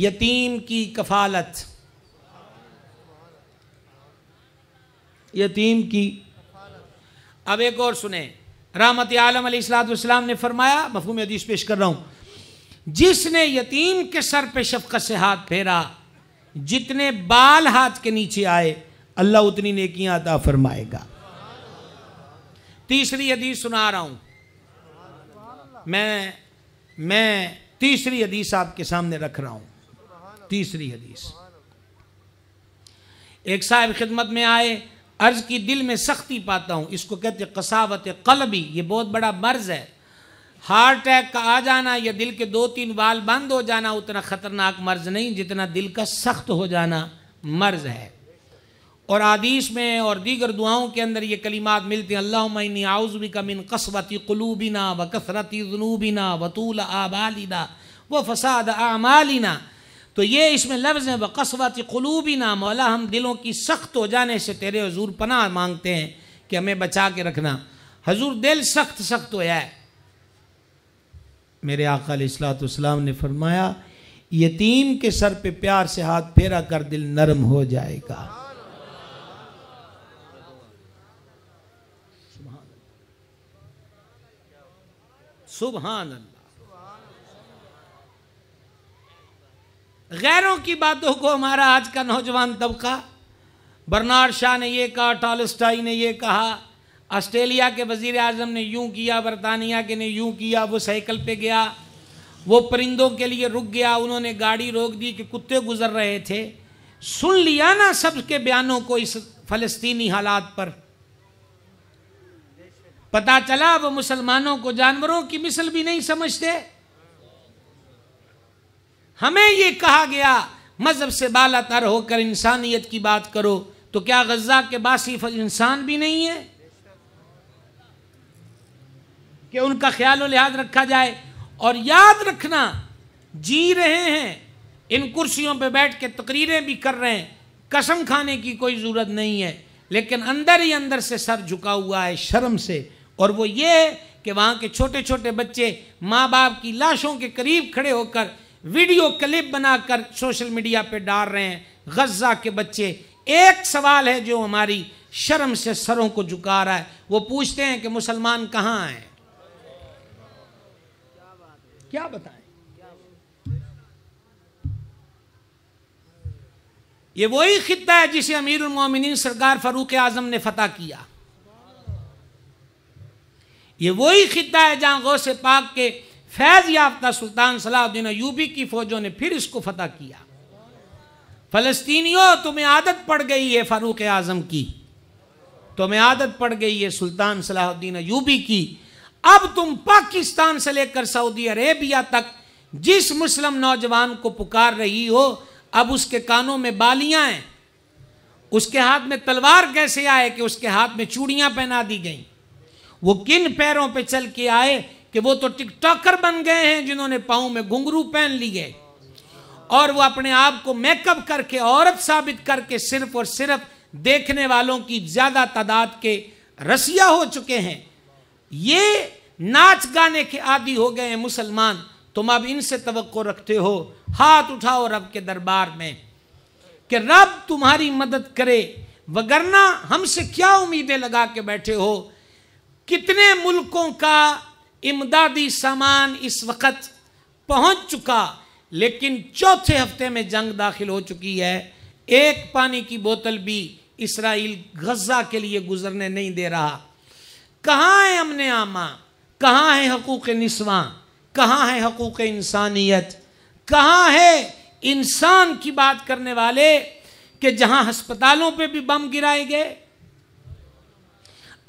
यतीम की कफालत यतीम की अब एक और सुने रामत आलम अलीसलाम ने फरमाया मफहूम अदीस पेश कर रहा हूं जिसने यतीम के सर पे शफकत से हाथ फेरा जितने बाल हाथ के नीचे आए अल्लाह उतनी नेकियां अदा फरमाएगा तीसरी हदीस सुना रहा हूं मैं मैं तीसरी हदीस आपके सामने रख रहा हूं तीसरी हदीस एक साहब खिदमत में आए अर्ज की दिल में सख्ती पाता हूं इसको कहते कसावत कलबी ये बहुत बड़ा मर्ज है हार्ट अटैक का आ जाना या दिल के दो तीन बाल बंद हो जाना उतना खतरनाक मर्ज नहीं जितना दिल का सख्त हो जाना मर्ज है और आदीश में और दीगर दुआओं के अंदर ये कलीमात मिलते हैं मैं आउज़बी का मिन कसवती कुलूबिना व कसरती जुनूबिना वतूल आबालिना व फसाद आमालिना तो ये इसमें लफ्ज़ हैं व कसवती कुलूबिना मौला हम दिलों की सख्त हो जाने से तेरे हजूर पनाह मांगते हैं कि हमें बचा के रखना हजूर दिल सख्त सख्त हो जाए मेरे आकल इसलातम ने फरमाया यतीम के सर पर प्यार से हाथ फेरा कर दिल नरम हो जाएगा सुबहान अल्लाह गैरों की बातों को हमारा आज का नौजवान तबका बर्नार्ड शाह ने यह कहा टॉलस्टाई ने यह कहा ऑस्ट्रेलिया के वजीर अजम ने यूँ किया बरतानिया के ने यूँ किया वो साइकिल पे गया वो परिंदों के लिए रुक गया उन्होंने गाड़ी रोक दी कि कुत्ते गुजर रहे थे सुन लिया ना सबके बयानों को इस फ़लस्तीनी हालात पर पता चला वो मुसलमानों को जानवरों की मिसल भी नहीं समझते हमें ये कहा गया मजहब से बाला तर होकर इंसानियत की बात करो तो क्या गजा के बासीफ इंसान भी नहीं है कि उनका ख्याल और लिहाज रखा जाए और याद रखना जी रहे हैं इन कुर्सियों पे बैठ के तकरीरें भी कर रहे हैं कसम खाने की कोई ज़रूरत नहीं है लेकिन अंदर ही अंदर से सर झुका हुआ है शर्म से और वो ये है कि वहाँ के छोटे छोटे बच्चे माँ बाप की लाशों के करीब खड़े होकर वीडियो क्लिप बनाकर सोशल मीडिया पे डाल रहे हैं गज़ा के बच्चे एक सवाल है जो हमारी शर्म से सरों को झुका रहा है वो पूछते हैं कि मुसलमान कहाँ हैं क्या बताएं ये वही खत्ता है जिसे अमीर उमिन सरकार फ़ारूक आज़म ने फतेह किया ये वही खिता है जहाँ गौ से पाक के फैज़ याफ्ता सुल्तान सलाहुद्दीन यूबी की फ़ौजों ने फिर इसको फतह किया फ़लस्तीनियों तुम्हें आदत पड़ गई है फ़ारूक आज़म की तुम्हें आदत पड़ गई है सुल्तान सलाहुद्दीन यूबी की अब तुम पाकिस्तान से लेकर सऊदी अरेबिया तक जिस मुस्लिम नौजवान को पुकार रही हो अब उसके कानों में बालियां हैं उसके हाथ में तलवार कैसे आए कि उसके हाथ में चूड़ियां पहना दी गईं वो किन पैरों पे चल के आए कि वो तो टिकटॉकर बन गए हैं जिन्होंने पाओ में घुंगरू पहन लिए और वो अपने आप को मेकअप करके औरत साबित करके सिर्फ और सिर्फ देखने वालों की ज़्यादा तादाद के रसिया हो चुके हैं ये नाच गाने के आदि हो गए हैं मुसलमान तुम अब इनसे तो रखते हो हाथ उठाओ रब के दरबार में कि रब तुम्हारी मदद करे वगरना हमसे क्या उम्मीदें लगा के बैठे हो कितने मुल्कों का इमदादी सामान इस वक्त पहुंच चुका लेकिन चौथे हफ्ते में जंग दाखिल हो चुकी है एक पानी की बोतल भी इसराइल गजा के लिए गुजरने नहीं दे रहा कहाँ है अमन आमा कहाँ है हकूक़ नस्वा कहाँ है हकूक़ इंसानियत कहाँ है इंसान की बात करने वाले कि जहाँ हस्पतालों पे भी बम गिराए गए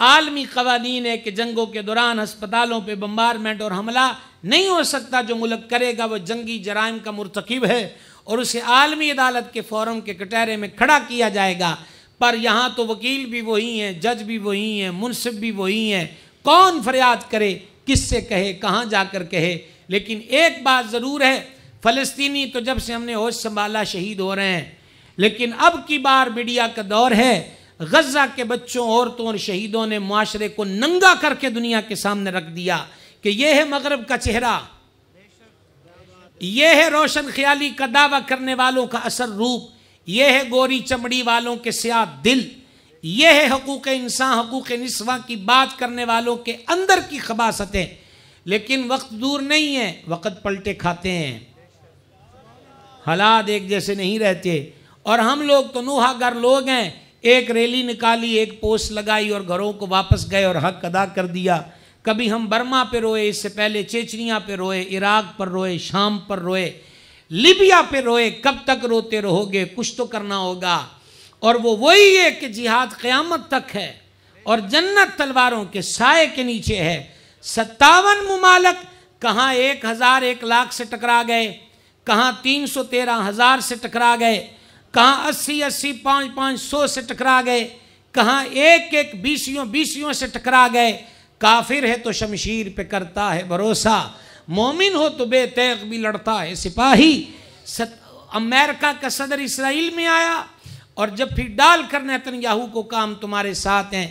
आलमी कवानीन है कि जंगों के दौरान अस्पतालों पर बम्बारमेंट और हमला नहीं हो सकता जो मुल्क करेगा वह जंगी जराइम का मरतकब है और उसे आलमी अदालत के फोरम के कटहरे में खड़ा किया जाएगा पर यहाँ तो वकील भी वही हैं जज भी वही हैं मुनसिब भी वही हैं कौन फरियाद करे किस से कहे कहाँ जाकर कहे लेकिन एक बात ज़रूर है फ़लस्तनी तो जब से हमने होश संभाला शहीद हो रहे हैं लेकिन अब की बार मीडिया का दौर है गजा के बच्चों औरतों और शहीदों ने माशरे को नंगा करके दुनिया के सामने रख दिया कि यह है मगरब का चेहरा यह है रोशन ख्याली का दावा करने वालों का असर रूप यह है गोरी चमड़ी वालों के सिया दिल यह है हकूक इंसान हकूक नस्वा की बात करने वालों के अंदर की खबासतें लेकिन वक्त दूर नहीं है वक्त पलटे खाते हैं हालात एक जैसे नहीं रहते और हम लोग तो नुहागर लोग हैं एक रैली निकाली एक पोस्ट लगाई और घरों को वापस गए और हक अदा कर दिया कभी हम बर्मा पे रोए इससे पहले चेचनिया पे रोए इराक पर रोए शाम पर रोए लीबिया पे रोए कब तक रोते रहोगे कुछ तो करना होगा और वो वही है कि जिहाद क़यामत तक है और जन्नत तलवारों के साय के नीचे है सत्तावन ममालक कहाँ एक हज़ार एक लाख से टकरा गए कहाँ तीन सौ तेरह हज़ार से टकरा गए कहाँ अस्सी अस्सी पाँच पाँच सौ से टकरा गए कहाँ एक एक बीसियों बीसियों से टकरा गए काफिर है तो शमशीर पे करता है भरोसा मोमिन हो तो बेतैक भी लड़ता है सिपाही सत अमेरिका का सदर इसराइल में आया और जब फिर डाल कर नतन याहू को कहा हम तुम्हारे साथ हैं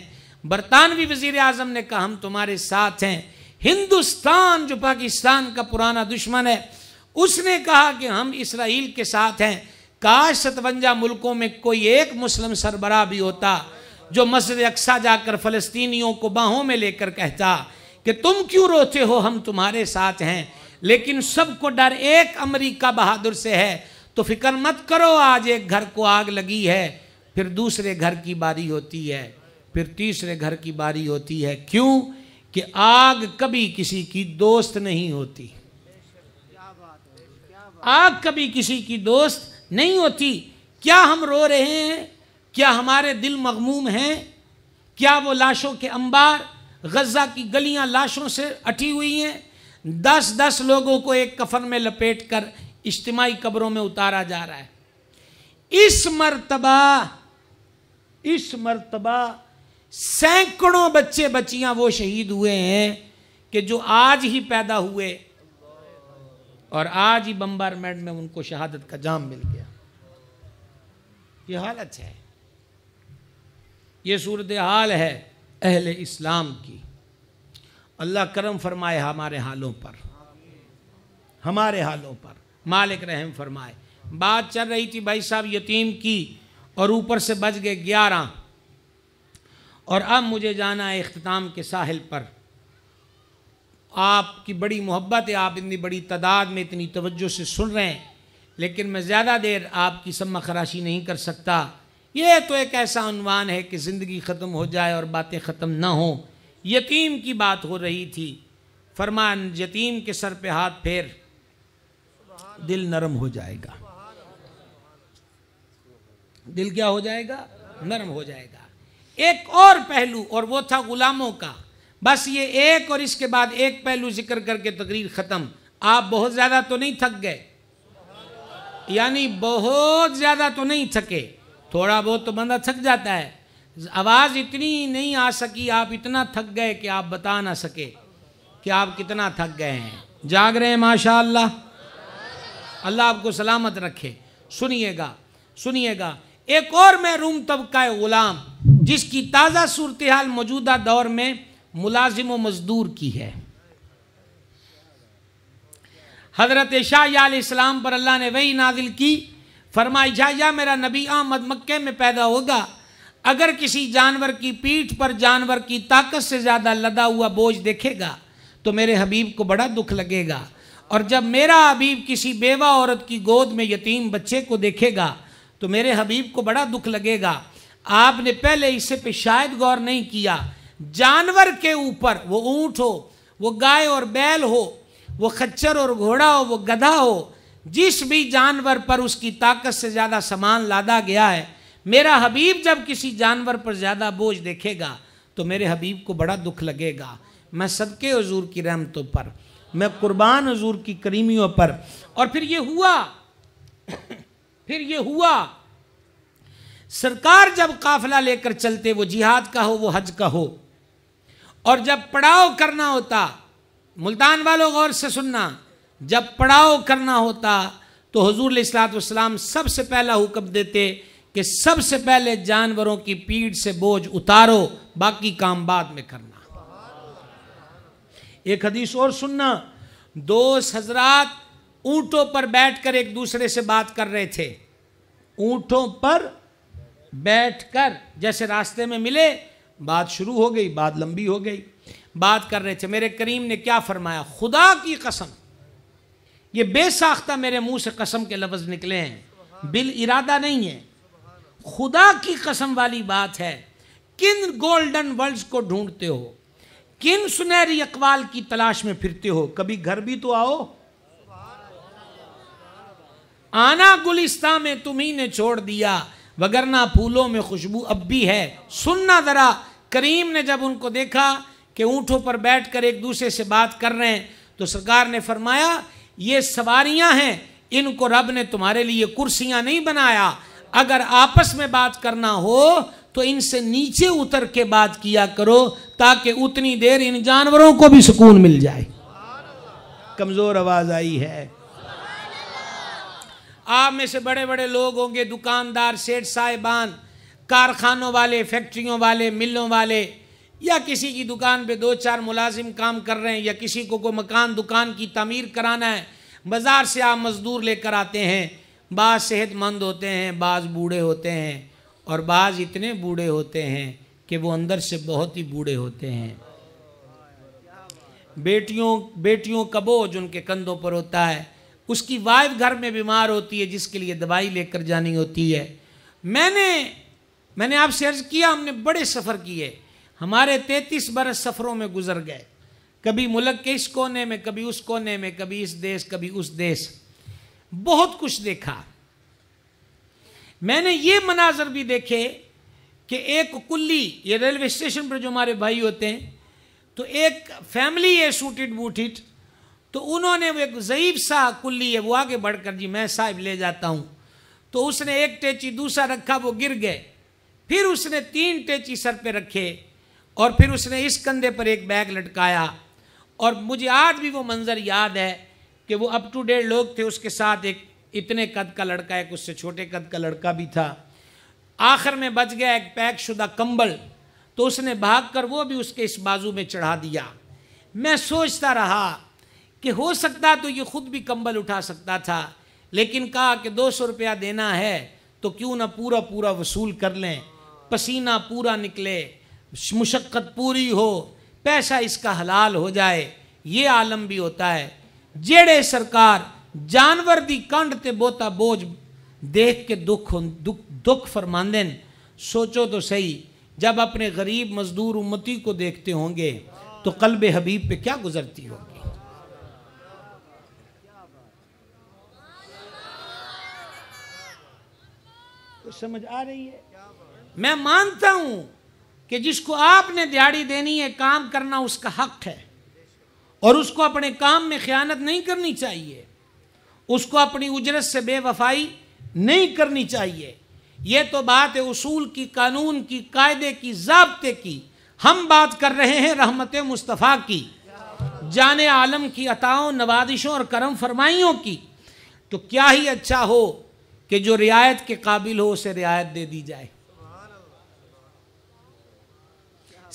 बरतानवी वजीर अजम ने कहा हम तुम्हारे साथ हैं हिंदुस्तान जो पाकिस्तान का पुराना दुश्मन है उसने कहा कि हम इसराइल के साथ हैं काश सतवंजा मुल्कों में कोई एक मुस्लिम सरबरा भी होता जो मस्जिद अक्सा जाकर फ़लस्तीनियों को बाहों में लेकर कहता कि तुम क्यों रोते हो हम तुम्हारे साथ हैं लेकिन सबको डर एक अमरीका बहादुर से है तो फिक्र मत करो आज एक घर को आग लगी है फिर दूसरे घर की बारी होती है फिर तीसरे घर की बारी होती है क्यों कि आग कभी किसी की दोस्त नहीं होती आग कभी किसी की दोस्त नहीं होती क्या हम रो रहे हैं क्या हमारे दिल मगमूम हैं क्या वो लाशों के अंबार गज़ा की गलियां लाशों से अटी हुई हैं दस दस लोगों को एक कफन में लपेट कर इज्तमाही कब्रों में उतारा जा रहा है इस मरतबा इस मरतबा सैकड़ों बच्चे बच्चियां वो शहीद हुए हैं कि जो आज ही पैदा हुए और आज ही बम्बारमेंट में उनको शहादत का जाम मिल गया ये हालत है ये सूरत हाल है अहल इस्लाम की अल्लाह करम फरमाए हमारे हालों पर हमारे हालों पर मालिक रहम फरमाए बात चल रही थी भाई साहब यतीम की और ऊपर से बज गए ग्यारह और अब मुझे जाना है अख्ताम के साहिल पर आपकी बड़ी मोहब्बत है आप इतनी बड़ी तादाद में इतनी तवज्जो से सुन रहे हैं लेकिन मैं ज़्यादा देर आपकी सम्मा खराशी नहीं कर सकता ये तो एक ऐसा अनवान है कि ज़िंदगी ख़त्म हो जाए और बातें ख़त्म ना हों यतीम की बात हो रही थी फरमान यतीम के सर पे हाथ फेर दिल नरम हो जाएगा दिल क्या हो जाएगा नरम हो जाएगा एक और पहलू और वो था गुलामों का बस ये एक और इसके बाद एक पहलू जिक्र करके तकरीर ख़त्म आप बहुत ज़्यादा तो नहीं थक गए यानी बहुत ज़्यादा तो नहीं थके थोड़ा बहुत तो बंदा थक जाता है आवाज़ इतनी नहीं आ सकी आप इतना थक गए कि आप बता ना सके कि आप कितना थक गए हैं जाग रहे हैं माशा अल्लाह आपको सलामत रखे सुनिएगा सुनिएगा एक और महरूम तबका ग़ुलाम जिसकी ताज़ा सूरत हाल मौजूदा दौर में मुलाजिम मज़दूर की है हज़रत शाह इस्लाम पर अल्लाह ने वही नादिल की फरमाई जाया मेरा नबी अहमद मक्के में पैदा होगा अगर किसी जानवर की पीठ पर जानवर की ताकत से ज़्यादा लदा हुआ बोझ देखेगा तो मेरे हबीब को बड़ा दुख लगेगा और जब मेरा हबीब किसी बेवा औरत की गोद में यतीम बच्चे को देखेगा तो मेरे हबीब को बड़ा दुख लगेगा आपने पहले इससे पे शायद गौर नहीं किया जानवर के ऊपर वो ऊँट हो वो गाय और बैल हो वो खच्चर और घोड़ा हो वो गधा हो जिस भी जानवर पर उसकी ताकत से ज़्यादा सामान लादा गया है मेरा हबीब जब किसी जानवर पर ज़्यादा बोझ देखेगा तो मेरे हबीब को बड़ा दुख लगेगा मैं सदके हजूर की रहमतों पर मैं कुर्बान हजूर की करीमियों पर और फिर ये हुआ फिर ये हुआ सरकार जब काफिला लेकर चलते वो जिहाद का हो वो हज का हो और जब पड़ाव करना होता मुल्तान वालों गौर से सुनना जब पड़ाव करना होता तो हजूर सलाम सबसे पहला हुक्म देते कि सबसे पहले जानवरों की पीठ से बोझ उतारो बाकी काम बाद में करना एक हदीस और सुनना दोस्त हजरात ऊंटों पर बैठकर एक दूसरे से बात कर रहे थे ऊंटों पर बैठकर जैसे रास्ते में मिले बात शुरू हो गई बात लंबी हो गई बात कर रहे थे मेरे करीम ने क्या फरमाया खुदा की कसम ये बेसाख्ता मेरे मुंह से कसम के लफ्ज निकले हैं बिल इरादा नहीं है खुदा की कसम वाली बात है किन गोल्डन वर्ल्ड को ढूंढते हो किन सुनहरी अकबाल की तलाश में फिरते हो कभी घर भी तो आओ आना गुलिस्तान में तुम्ही ने छोड़ दिया वगरना फूलों में खुशबू अब भी है सुनना ज़रा करीम ने जब उनको देखा कि ऊँटों पर बैठ कर एक दूसरे से बात कर रहे हैं तो सरकार ने फरमाया ये सवारियाँ हैं इनको रब ने तुम्हारे लिए कुर्सियाँ नहीं बनाया अगर आपस में बात करना हो तो इनसे नीचे उतर के बात किया करो ताकि उतनी देर इन जानवरों को भी सुकून मिल जाए कमज़ोर आवाज़ आई है आप में से बड़े बड़े लोग होंगे दुकानदार सेठ साहिबान कारखानों वाले फैक्ट्रियों वाले मिलों वाले या किसी की दुकान पे दो चार मुलाजिम काम कर रहे हैं या किसी को कोई मकान दुकान की तमीर कराना है बाज़ार से आप मज़दूर लेकर आते हैं बाज़ सेहतमंद होते हैं बाज़ बूढ़े होते हैं और बाज़ इतने बूढ़े होते हैं कि वो अंदर से बहुत ही बूढ़े होते हैं बेटियों बेटियों का बोझ उनके कंधों पर होता है उसकी वाइफ घर में बीमार होती है जिसके लिए दवाई लेकर जानी होती है मैंने मैंने आपसे अर्ज किया हमने बड़े सफ़र किए हमारे तैतीस बरस सफ़रों में गुजर गए कभी मुल्क के इस कोने में कभी उस कोने में कभी इस देश कभी उस देश बहुत कुछ देखा मैंने ये मनाजर भी देखे कि एक कुल्ली ये रेलवे स्टेशन पर जो हमारे भाई होते हैं तो एक फैमिली है सूटेड बूटिड तो उन्होंने वो एक ज़यीब सा कुल्ली है वो आगे बढ़कर जी मैं साहिब ले जाता हूँ तो उसने एक टेची दूसरा रखा वो गिर गए फिर उसने तीन टेची सर पे रखे और फिर उसने इस कंधे पर एक बैग लटकाया और मुझे आज भी वो मंज़र याद है कि वो अप टू डेट लोग थे उसके साथ एक इतने कद का लड़का एक उससे छोटे कद का लड़का भी था आखिर में बच गया एक पैक शुदा कम्बल तो उसने भाग कर वो भी उसके इस बाजू में चढ़ा दिया मैं सोचता रहा कि हो सकता तो ये खुद भी कंबल उठा सकता था लेकिन कहा कि दो सौ रुपया देना है तो क्यों ना पूरा पूरा वसूल कर लें पसीना पूरा निकले मुशक्क़त पूरी हो पैसा इसका हलाल हो जाए ये आलम भी होता है जेड़े सरकार जानवर दी कंड ते बोता बोझ देख के दुख दुख दुख फरमांदे सोचो तो सही जब अपने गरीब मजदूर उम्मती को देखते होंगे तो कल्ब हबीब पे क्या गुजरती होगी तो समझ आ रही है मैं मानता हूं कि जिसको आपने दिहाड़ी देनी है काम करना उसका हक है और उसको अपने काम में ख़यानत नहीं करनी चाहिए उसको अपनी उजरत से बेवफाई नहीं करनी चाहिए यह तो बात है उसूल की कानून की कायदे की जबते की हम बात कर रहे हैं रहमत मुस्तफ़ा की जाने आलम की अताओं नवादिशों और करम फरमाइयों की तो क्या ही अच्छा हो कि जो रियायत के काबिल हो उसे रियायत दे दी जाए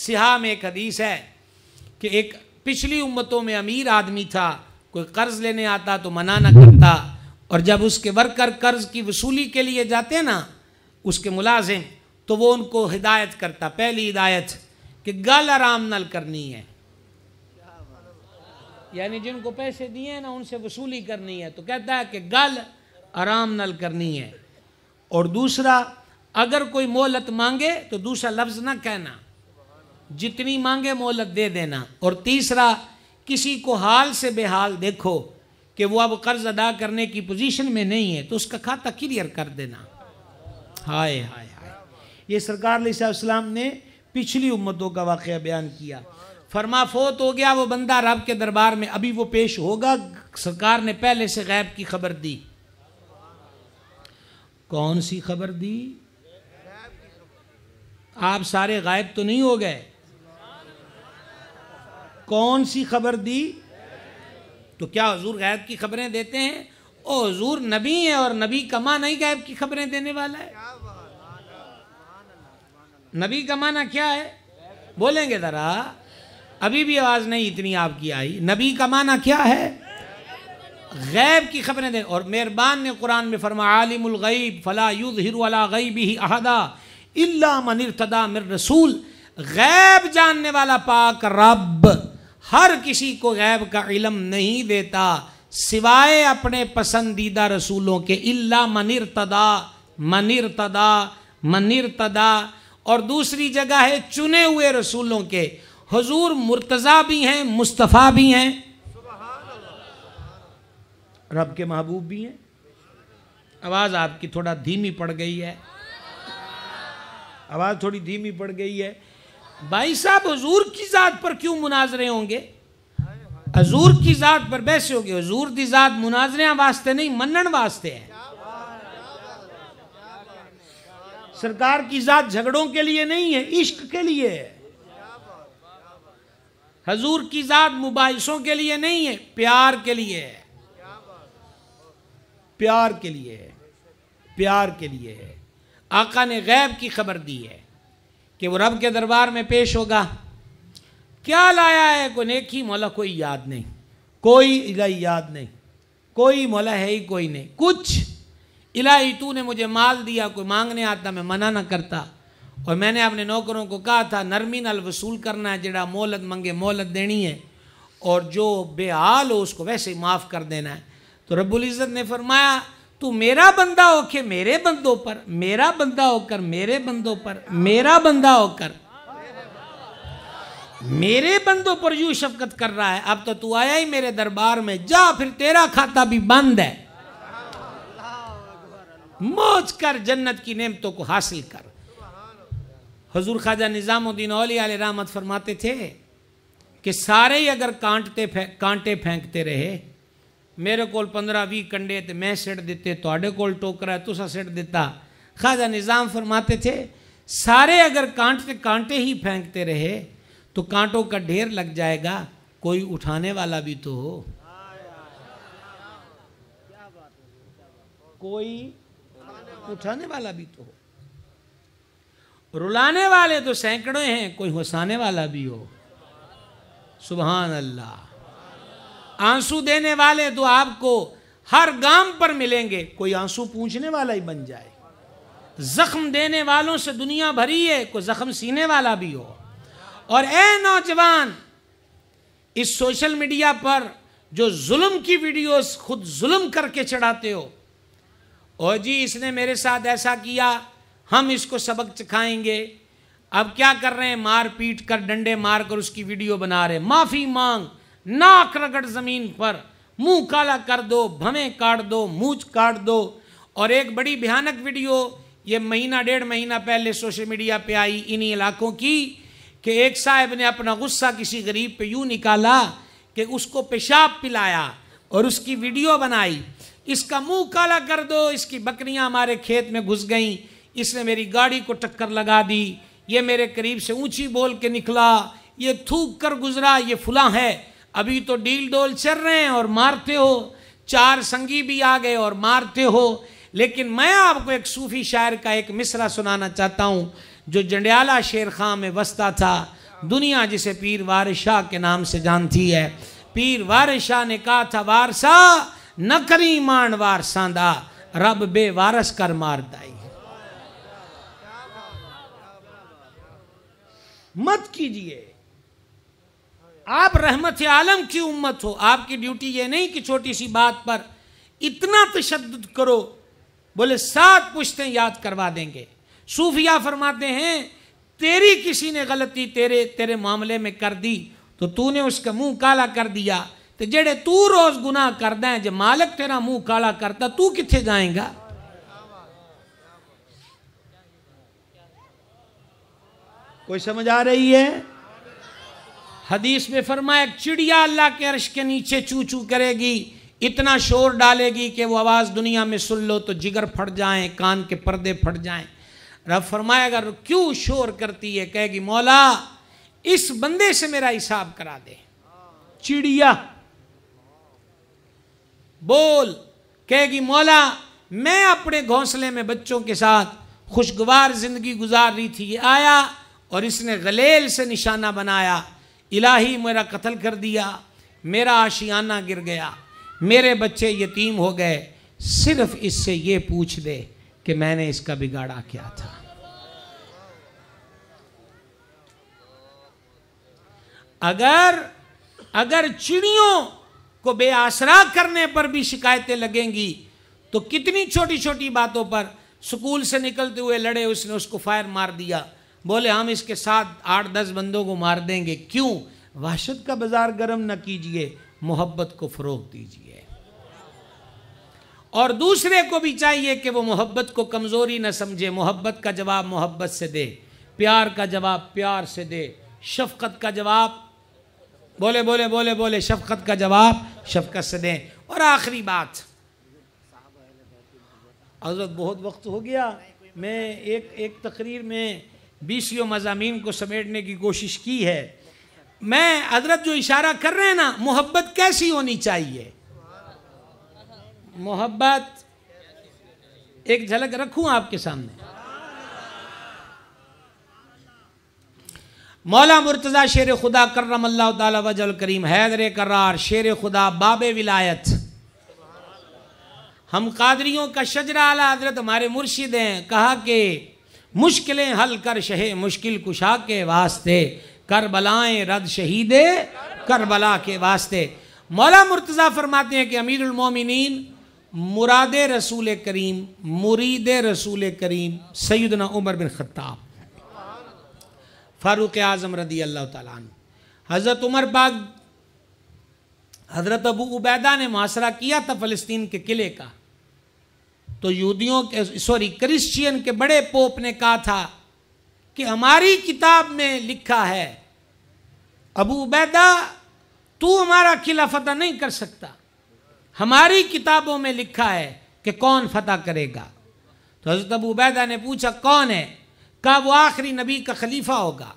सिहा में एक हदीस है कि एक पिछली उम्मतों में अमीर आदमी था कोई कर्ज लेने आता तो मना ना करता और जब उसके वर्कर कर्ज की वसूली के लिए जाते ना उसके मुलाजिम तो वो उनको हिदायत करता पहली हिदायत कि गल आराम नल करनी है यानी जिनको पैसे दिए ना उनसे वसूली करनी है तो कहता है कि गल आराम नल करनी है और दूसरा अगर कोई मोहलत मांगे तो दूसरा लफ्ज़ ना कहना जितनी मांगे मोहलत दे देना और तीसरा किसी को हाल से बेहाल देखो कि वो अब कर्ज़ अदा करने की पोजीशन में नहीं है तो उसका खाता क्लियर कर देना हाय हाय हाय ये सरकार सलाम ने पिछली उम्मतों का वाक़ बयान किया फरमा फोत हो गया वो बंदा रब के दरबार में अभी वो पेश होगा सरकार ने पहले से गैब की खबर दी कौन सी खबर दी आप सारे गायब तो नहीं हो गए कौन सी खबर दी तो क्या हजूर गायब की खबरें देते हैं ओ हजूर नबी है और नबी का माना ही गायब की खबरें देने वाला है नबी का माना क्या है बोलेंगे ज़रा अभी भी आवाज़ नहीं इतनी आपकी आई नबी का माना क्या है गैब की खबरें दें और मेहरबान ने कुरान में फरमा आलिमगैब फ़ला युद्ध हिरवला गईब ही अहदा इल्ला मिर रसूल गैब जानने वाला पाक रब हर किसी को गैब का इलम नहीं देता सिवाय अपने पसंदीदा रसूलों के इल्ला तदा मनरतदा मनरतदा और दूसरी जगह है चुने हुए रसूलों के हजूर मुर्तज़ा भी हैं मुस्तफ़ा भी हैं रब के महबूब भी हैं आवाज़ आपकी थोड़ा धीमी पड़ गई है आवाज़ थोड़ी धीमी पड़ गई है भाई साहब हजूर की ज़ात पर क्यों मुनाजरे होंगे हजूर की ज़ात पर बैसे होंगे हजूर की ज़ात मुनाजरिया वास्ते नहीं मनन वास्ते है सरकार की ज़ात झगड़ों के लिए नहीं है इश्क के लिए है हजूर की ज़ात मुबाइसों के लिए नहीं है प्यार के लिए है प्यार के लिए है प्यार के लिए है आका ने गैब की खबर दी है कि वो रब के दरबार में पेश होगा क्या लाया है को नेकी मौला कोई याद नहीं कोई इलाही याद नहीं कोई मौला है ही कोई नहीं कुछ इलाही तू ने मुझे माल दिया कोई मांगने आता मैं मना ना करता और मैंने अपने नौकरों को कहा था नरमी नल वसूल करना है जड़ा मोहलत मंगे मोहलत देनी है और जो बेहाल हो उसको वैसे ही माफ़ कर देना है तो रबुल इज़्ज़त ने फरमाया तू मेरा बंदा होके मेरे बंदों पर मेरा बंदा होकर मेरे बंदों पर मेरा बंदा होकर मेरे बंदों पर यूं शफकत कर रहा है अब तो तू आया ही मेरे दरबार में जा फिर तेरा खाता भी बंद है मौज कर जन्नत की नेमतों को हासिल कर हजूर ख्वाजा निज़ामुद्दीन अली रहमत फरमाते थे कि सारे ही अगर कांटते कांटे फेंकते रहे को पंद्रह भी कंडे तो मैं ਮੈਂ दिते थोड़े को टोकरा है तुसा ਸਿੱਟ दिता खाजा निज़ाम फरमाते थे सारे अगर कांटे कांटे ही फेंकते रहे तो कांटों का ढेर लग जाएगा कोई उठाने वाला भी तो हो कोई उठाने वाला भी तो हो रुलाने वाले तो सैकड़ों हैं कोई हंसाने वाला भी हो सुबहान अल्लाह आंसू देने वाले तो आपको हर गांव पर मिलेंगे कोई आंसू पूछने वाला ही बन जाए जख्म देने वालों से दुनिया भरी है कोई जख्म सीने वाला भी हो और ए नौजवान इस सोशल मीडिया पर जो जुल्म की वीडियोस खुद जुल्म करके चढ़ाते हो ओ जी इसने मेरे साथ ऐसा किया हम इसको सबक चखाएंगे अब क्या कर रहे हैं मार पीट कर डंडे मार कर उसकी वीडियो बना रहे माफ़ी मांग नाक रगड़ जमीन पर मुंह काला कर दो भवें काट दो मूछ काट दो और एक बड़ी भयानक वीडियो ये महीना डेढ़ महीना पहले सोशल मीडिया पे आई इन्हीं इलाकों की कि एक साहब ने अपना गुस्सा किसी गरीब पे यूँ निकाला कि उसको पेशाब पिलाया और उसकी वीडियो बनाई इसका मुंह काला कर दो इसकी बकरियां हमारे खेत में घुस गईं इसने मेरी गाड़ी को टक्कर लगा दी ये मेरे करीब से ऊंची बोल के निकला ये थूक कर गुजरा ये फुला है अभी तो डील डोल चल रहे हैं और मारते हो चार संगी भी आ गए और मारते हो लेकिन मैं आपको एक सूफी शायर का एक मिसरा सुनाना चाहता हूं जो जंडियाला शेर खां में बसता था दुनिया जिसे पीर वार शाह के नाम से जानती है पीर वार शाह ने कहा था वारसा न करी मान वारसांदा रब बे वारस कर मार दाई मत कीजिए आप रहमत आलम की उम्मत हो आपकी ड्यूटी ये नहीं कि छोटी सी बात पर इतना तशद करो बोले सात पुश्ते याद करवा देंगे सूफिया फरमाते हैं तेरी किसी ने गलती तेरे तेरे मामले में कर दी तो तूने उसका मुंह काला कर दिया तो जेड़े तू रोज गुनाह कर दें जब मालक तेरा मुंह काला करता तू कितने जाएगा कोई समझ आ रही है हदीस में फरमाया चिड़िया अल्लाह के अर्श के नीचे चू चू करेगी इतना शोर डालेगी कि वो आवाज़ दुनिया में सुन लो तो जिगर फट जाएं कान के पर्दे फट जाएं रब फरमाया अगर क्यों शोर करती है कहेगी मौला इस बंदे से मेरा हिसाब करा दे चिड़िया बोल कहेगी मौला मैं अपने घोंसले में बच्चों के साथ खुशगवार ज़िंदगी गुजार रही थी ये आया और इसने गलेल से निशाना बनाया इलाही मेरा कत्ल कर दिया मेरा आशियाना गिर गया मेरे बच्चे यतीम हो गए सिर्फ इससे ये पूछ दे कि मैंने इसका बिगाड़ा क्या था अगर अगर चिड़ियों को बेआसरा करने पर भी शिकायतें लगेंगी तो कितनी छोटी छोटी बातों पर स्कूल से निकलते हुए लड़े उसने उसको फायर मार दिया बोले हम इसके साथ आठ दस बंदों को मार देंगे क्यों वाशद का बाज़ार गर्म न कीजिए मोहब्बत को फ़रोग दीजिए और दूसरे को भी चाहिए कि वो मोहब्बत को कमज़ोरी न समझे मोहब्बत का जवाब मोहब्बत से दे प्यार का जवाब प्यार से दे शफकत का जवाब बोले बोले बोले बोले शफकत का जवाब शफकत से दें और आखिरी बात हजरत बहुत वक्त हो गया मैं एक एक तकरीर में बीसियों मजामी को समेटने की कोशिश की है मैं हजरत जो इशारा कर रहे हैं ना मोहब्बत कैसी होनी चाहिए मोहब्बत एक झलक रखूं आपके सामने मौला मुर्तज़ा शेर खुदा करम अल्लाह तजल करीम हैदर करार शेर खुदा बाब विलायत हम कादरियों का शजरा आला हजरत हमारे मुर्शिद हैं कहा कि मुश्किलें हल कर शहे मुश्किल कुशा के वास्ते करबलाएँ रद शहीदे करबला के वास्ते मौला मुर्तज़ा फरमाते हैं कि अमीरमिन मुराद रसूल करीम मुरीद रसूल करीम सैदना उमर बिन ख़त्ताब फ़ारूक आज़म रदी अल्लाह तजरत उमर बाग हज़रत अबू उबैदा ने मुहासरा किया था फ़लस्तीन के किले का तो यहूदियों के सॉरी क्रिश्चियन के बड़े पोप ने कहा था कि हमारी किताब में लिखा है अबू उबैदा तू हमारा किला फतह नहीं कर सकता हमारी किताबों में लिखा है कि कौन फतह करेगा तो हजरत अबू उबैदा ने पूछा कौन है कहा वो आखिरी नबी का खलीफा होगा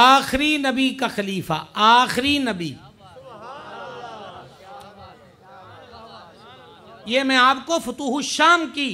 आखिरी नबी का खलीफा आखिरी नबी ये मैं आपको फतूह शाम की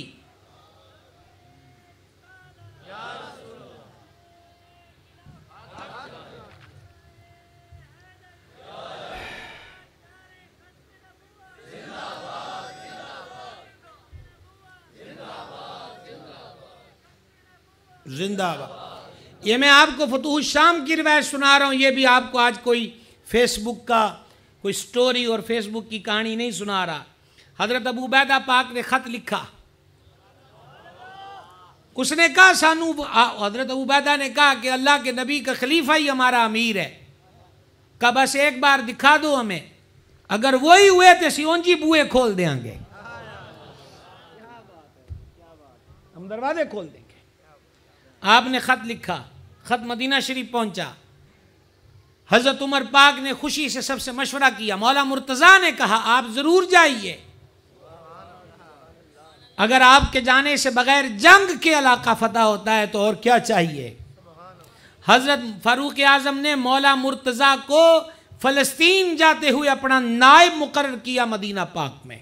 जिंदाबाद ये मैं आपको फतूह शाम की रिवायत सुना रहा हूं ये भी आपको आज कोई फेसबुक का कोई स्टोरी और फेसबुक की कहानी नहीं सुना रहा हजरत अबू बैदा पाक ने खत लिखा उसने कहा सानू हजरत अबूबैदा ने कहा कि अल्लाह के नबी का खलीफा ही हमारा अमीर है का बस एक बार दिखा दो हमें अगर वही हुए तो जी बुए खोल देंगे हम दरवाजे खोल देंगे आपने खत लिखा खत मदीना शरीफ पहुंचा हजरत उमर पाक ने खुशी से सबसे मशवरा किया मौला मुर्तज़ा ने कहा आप ज़रूर जाइए अगर आपके जाने से बगैर जंग के इलाका फतह होता है तो और क्या चाहिए हजरत फारूक आजम ने मौला मुर्तज़ा को फलस्तीन जाते हुए अपना नायब मुकर किया मदीना पाक में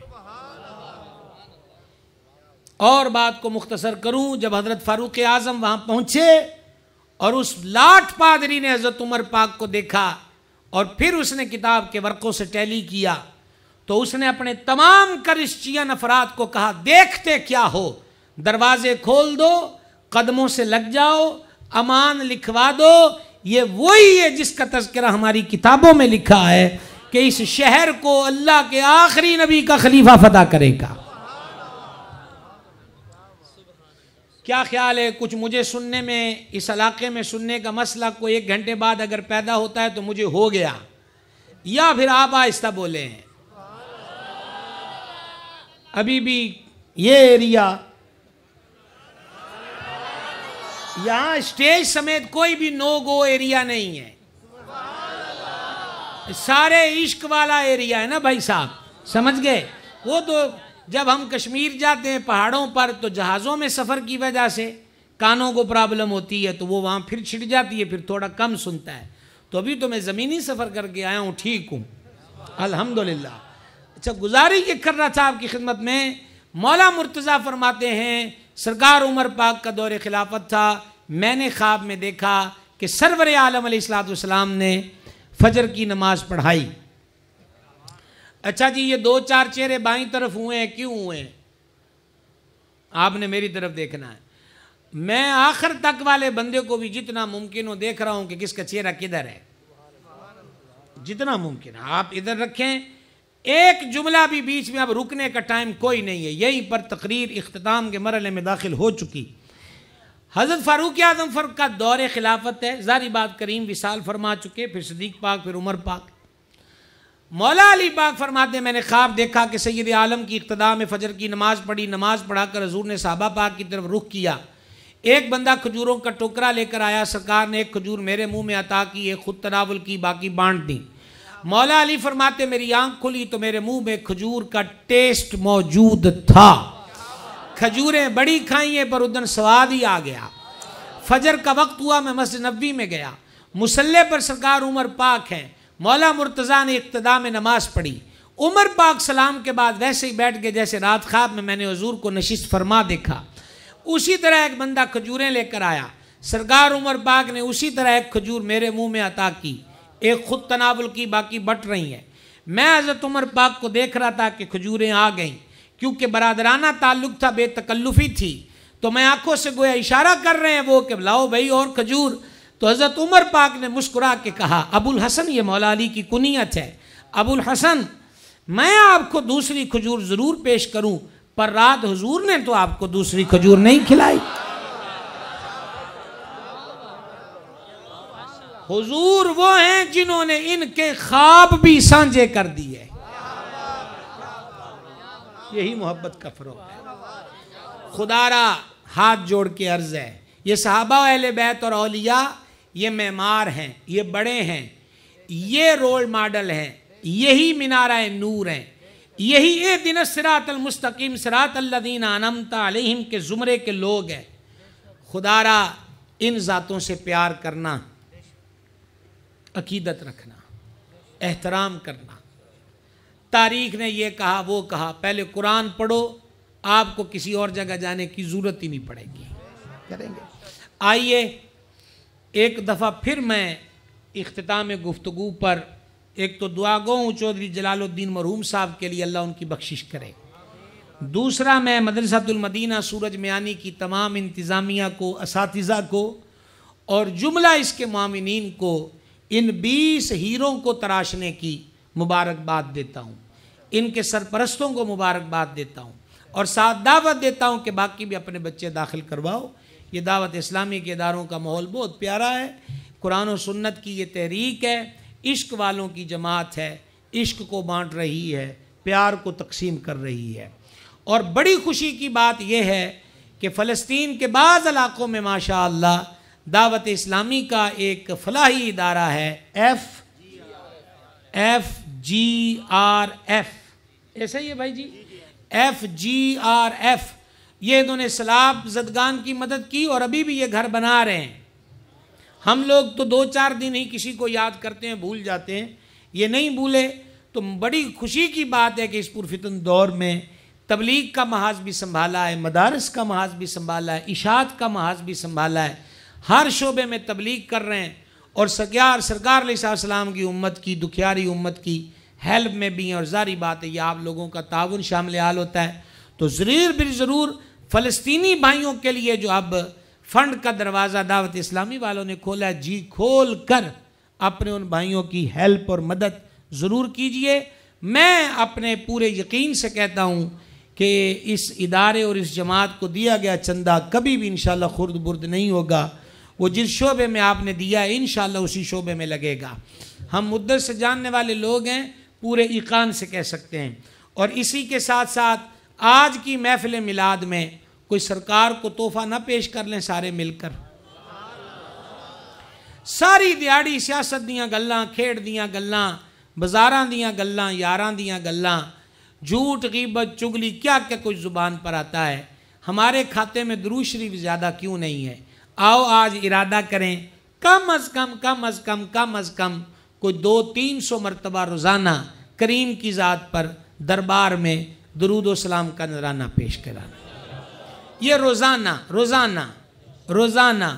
और बात को मुख्तसर करूं जब हजरत फारूक आजम वहां पहुंचे और उस लाठ पादरी ने हजरत उमर पाक को देखा और फिर उसने किताब के वर्कों से टैली किया तो उसने अपने तमाम करिश्चियन अफराद को कहा देखते क्या हो दरवाजे खोल दो कदमों से लग जाओ अमान लिखवा दो ये वही है जिसका तस्करा हमारी किताबों में लिखा है कि इस शहर को अल्लाह के आखिरी नबी का खलीफा फता करेगा क्या ख्याल है कुछ मुझे सुनने में इस इलाके में सुनने का मसला कोई एक घंटे बाद अगर पैदा होता है तो मुझे हो गया या फिर आप आहिस्ता बोले हैं अभी भी ये एरिया यहाँ स्टेज समेत कोई भी नो गो एरिया नहीं है सारे इश्क वाला एरिया है ना भाई साहब समझ गए वो तो जब हम कश्मीर जाते हैं पहाड़ों पर तो जहाज़ों में सफ़र की वजह से कानों को प्रॉब्लम होती है तो वो वहाँ फिर छिट जाती है फिर थोड़ा कम सुनता है तो अभी तो मैं ज़मीनी सफ़र करके आया हूँ ठीक हूँ अल्हम्दुलिल्लाह अच्छा गुजारी ये करना था आपकी खिदमत में मौला मुर्तज़ा फरमाते हैं सरकार उमर पाक का दौर खिलाफत था मैंने ख्वाब में देखा कि सरवर आलम सलाम ने फजर की नमाज पढ़ाई अच्छा जी ये दो चार चेहरे बाई तरफ हुए हैं क्यों हुए हैं आपने मेरी तरफ देखना है मैं आखिर तक वाले बंदे को भी जितना मुमकिन हो देख रहा हूं कि किसका चेहरा किधर है जितना मुमकिन है आप इधर रखें एक जुमला भी बीच में अब रुकने का टाइम कोई नहीं है यहीं पर तकरीर इख्ताम के मरल में दाखिल हो चुकी हज़रत फ़ारूक आजम फर का दौर खिलाफत है ज़ारी बात करीम विशाल फरमा चुके फिर सदीक पाक फिर उमर पाक मौला अली पाक फरमाते मैंने ख्वाब देखा कि सैद आलम की इब्तदा में फ़जर की नमाज़ पढ़ी नमाज़ पढ़ा कर हजूर ने साहबा पाक की तरफ रुख किया एक बंदा खजूरों का टोकरा लेकर आया सरकार ने एक खजूर मेरे मुंह में अता की एक खुद तनावल की बाकी बांट दी मौला अली फरमाते मेरी आंख खुली तो मेरे मुंह में खजूर का टेस्ट मौजूद था खजूरें बड़ी खाई हैं पर उदन स्वाद ही आ गया फजर का वक्त हुआ मैं मस्जिद नबी में गया मुसल्ले पर सरकार उमर पाक हैं मौला मुर्तज़ा ने इब्तदा में नमाज पढ़ी उमर पाक सलाम के बाद वैसे ही बैठ गए जैसे रात ख्वाब में मैंने हजूर को नशिश फरमा देखा उसी तरह एक बंदा खजूरें लेकर आया सरकार उमर पाक ने उसी तरह एक खजूर मेरे मुंह में अता की एक खुद तनावल की बाकी बट रही हैं मैं हज़रत उमर पाक को देख रहा था कि खजूरें आ गईं क्योंकि बरदराना ताल्लुक था बेतकल्लुफ़ी थी तो मैं आंखों से गोया इशारा कर रहे हैं वो कि लाओ भाई और खजूर तो हज़रत उमर पाक ने मुस्कुरा के कहा अबुल हसन ये मौला अली की कुनीत है अबुल हसन मैं आपको दूसरी खजूर ज़रूर पेश करूं पर रात हजूर ने तो आपको दूसरी खजूर नहीं खिलाई हुजूर वो हैं जिन्होंने इनके ख्वाब भी सांझे कर दिए यही मोहब्बत का फरोग है खुदारा हाथ जोड़ के अर्ज है ये साहबा अहल बैत और अलिया ये मेमार हैं ये बड़े हैं ये रोल मॉडल हैं यही मिनारा नूर हैं यही ए दिन सरातलमस्तकीम सरातल्लिन आनमता के ज़ुमरे के लोग हैं खुदारा इन ज़ातों से प्यार करना अकीदत रखना एहतराम करना तारीख ने ये कहा वो कहा पहले कुरान पढ़ो आपको किसी और जगह जाने की ज़रूरत ही नहीं पड़ेगी करेंगे आइए एक दफ़ा फिर मैं अख्ताम गुफ्तु पर एक तो दुआ गो हूँ चौधरी जलालुद्दीन मरहूम साहब के लिए अल्लाह उनकी बख्शिश करे दूसरा मैं मदरसतुलमदीना सूरज मियानी की तमाम इंतज़ामिया को इस को और जुमला इसके मामिन को इन बीस हीरों को तराशने की मुबारकबाद देता हूँ इनके सरपरस्तों को मुबारकबाद देता हूँ और साथ दावत देता हूँ कि बाकी भी अपने बच्चे दाखिल करवाओ ये दावत इस्लामी के इदारों का माहौल बहुत प्यारा है कुरान और सुन्नत की ये तहरीक है इश्क वालों की जमात है इश्क को बांट रही है प्यार को तकसीम कर रही है और बड़ी खुशी की बात यह है कि फ़लस्तीन के बाद इलाक़ों में माशा दावत इस्लामी का एक फलाही इदारा है F F G R F ऐसा ही है भाई जी एफ जी आर एफ ये इन्होंने सलाब जदगान की मदद की और अभी भी ये घर बना रहे हैं हम लोग तो दो चार दिन ही किसी को याद करते हैं भूल जाते हैं ये नहीं भूले तो बड़ी खुशी की बात है कि इस पुरफितन दौर में तबलीग का महाज भी संभाला है मदारस का महाज भी संभाला है इशात का महाज भी संभाला है हर शोबे में तबलीग कर रहे हैं और सग्यार सरकार सलाम की उम्मत की दुखियारी उम्मत की हेल्प में भी हैं और ज़ारी बात है ये आप लोगों का ताउन शामिल हाल होता है तो ज़रूर भी ज़रूर फ़लस्तनी भाइयों के लिए जो अब फंड का दरवाज़ा दावत इस्लामी वालों ने खोला जी खोल कर अपने उन भाइयों की हेल्प और मदद ज़रूर कीजिए मैं अपने पूरे यकीन से कहता हूँ कि इस इदारे और इस जमात को दिया गया चंदा कभी भी इन शुर्द बुर्द नहीं होगा वो जिस शोबे में आपने दिया है इन उसी शोबे में लगेगा हम मुद्दत से जानने वाले लोग हैं पूरे इकान से कह सकते हैं और इसी के साथ साथ आज की महफिल मिलाद में कोई सरकार को तोहफा ना पेश कर लें सारे मिलकर सारी दिहाड़ी सियासत दियाँ गल् खेड दियाँ गल् बाजारा दियाँ गल् यार दियाँ गल् झूठ गीबत चुगली क्या क्या कुछ ज़ुबान पर आता है हमारे खाते में दरू शरीफ ज़्यादा क्यों नहीं है आओ आज इरादा करें कम अज कम कम अज कम कम अज कम कोई दो तीन सौ मरतबा रोज़ाना करीम की ज़ात पर दरबार में दरूद सलाम का नजराना पेश कराना ये रोज़ाना रोज़ाना रोज़ाना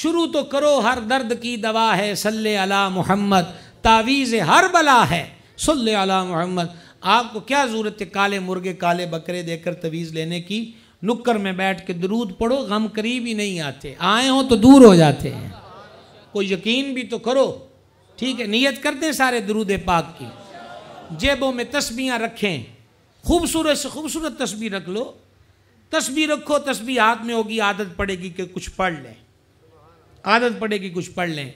शुरू तो करो हर दर्द की दवा है सल अला मोहम्मद तावीज़ हर बला है सल अला मोहम्मद आपको क्या ज़रूरत है काले मुर्गे काले बकरे देकर तवीज़ लेने की नुक्कर में बैठ के दरूद पढ़ो गम करीब ही नहीं आते आए हो तो दूर हो जाते हैं कोई यकीन भी तो करो ठीक है नियत करते सारे दरूद पाक की जेबों में तस्बियाँ रखें खूबसूरत से खूबसूरत तस्बी रख लो तस्बी रखो तस्बी हाथ में होगी आदत पड़ेगी कि कुछ पढ़ लें आदत पड़ेगी कुछ पढ़ लें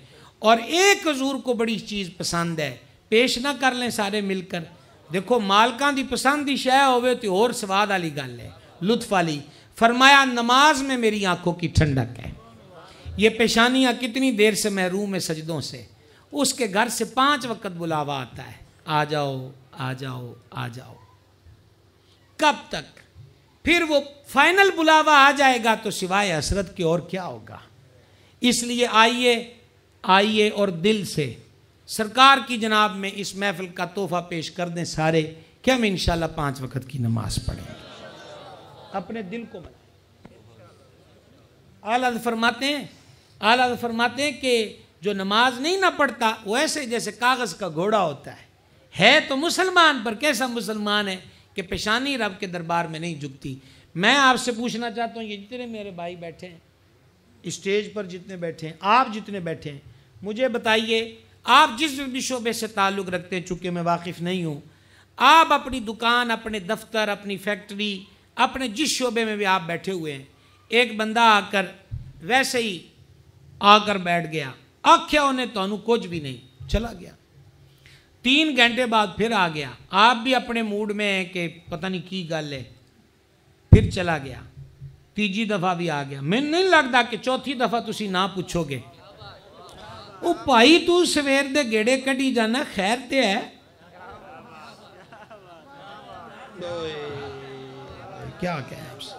और एक हजूर को बड़ी चीज़ पसंद है पेश ना कर लें सारे मिलकर देखो मालकान की पसंद की शह होवे तो और स्वाद वाली गल है लुत्फ आली फरमाया नमाज में मेरी आंखों की ठंडक है ये पेशानियां कितनी देर से महरूम है सजदों से उसके घर से पांच वक्त बुलावा आता है आ जाओ आ जाओ आ जाओ कब तक फिर वो फाइनल बुलावा आ जाएगा तो सिवाय हसरत की और क्या होगा इसलिए आइए आइए और दिल से सरकार की जनाब में इस महफिल का तोहफा पेश कर दें सारे कि हम इन पाँच वक्त की नमाज़ पढ़ें अपने दिल को बनाए आलाद फरमाते हैं आलाद फरमाते हैं कि जो नमाज नहीं ना पढ़ता वो ऐसे जैसे कागज़ का घोड़ा होता है है तो मुसलमान पर कैसा मुसलमान है कि पेशानी रब के दरबार में नहीं झुकती मैं आपसे पूछना चाहता हूँ ये जितने मेरे भाई बैठे हैं स्टेज पर जितने बैठे हैं आप जितने बैठे हैं मुझे बताइए आप जिस भी शोबे से ताल्लुक़ रखते हैं चूँकि मैं वाकिफ़ नहीं हूँ आप अपनी दुकान अपने दफ्तर अपनी फैक्ट्री अपने जिस शोबे में भी आप बैठे हुए हैं एक बंदा आकर वैसे ही आकर बैठ गया आख्या उन्हें तो कुछ भी नहीं चला गया तीन घंटे बाद फिर आ गया आप भी अपने मूड में हैं कि पता नहीं की गल है फिर चला गया तीजी दफा भी आ गया मैं नहीं लगता कि चौथी दफा तुम ना पूछोगे ਉਹ भाई तू ਸਵੇਰ ਦੇ ਗੇੜੇ ਕੱਢੀ ਜਾਣਾ ਖੈਰ ਤੇ ਹੈ ਕਿਆ ਕਹਿ ਉਸ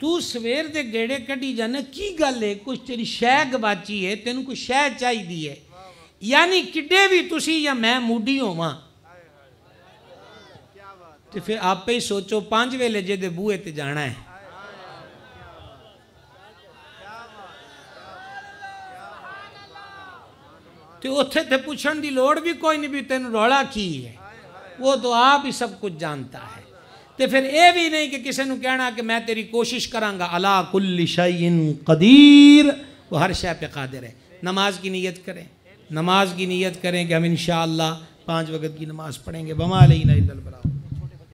ਤੂੰ ਸਵੇਰ ਦੇ ਗੇੜੇ ਕੱਢੀ ਜਾਣਾ ਕੀ ਗੱਲ ਏ ਕੁਛ ਤੇਰੀ ਸ਼ੈ ਗਵਾਚੀ ਏ ਤੈਨੂੰ ਕੋਈ ਸ਼ੈ ਚਾਹੀਦੀ ਏ ਯਾਨੀ ਕਿੱਡੇ ਵੀ ਤੁਸੀਂ ਜਾਂ ਮੈਂ ਮੂਡੀ ਹੋਵਾਂ ਤੇ ਫਿਰ ਆਪੇ ਹੀ ਸੋਚੋ ਪੰਜ ਵੇਲੇ ਜਿਹਦੇ ਬੂਹੇ ਤੇ ਜਾਣਾ ਹੈ ਤੇ ਉੱਥੇ ਤੇ ਪੁੱਛਣ ਦੀ ਲੋੜ ਵੀ ਕੋਈ ਨਹੀਂ ਵੀ ਤੈਨੂੰ ਰੌਲਾ ਕੀ ਹੈ वो तो आप ही सब कुछ जानता है तो फिर ये भी नहीं कि किसी को कहना कि मैं तेरी कोशिश करांगा अला कुल्ल कदीर वो हर शह पे कादिर है नमाज की नीयत करें नमाज की नीयत करें कि हम इन शाह पाँच वक़्त की नमाज पढ़ेंगे बमा बला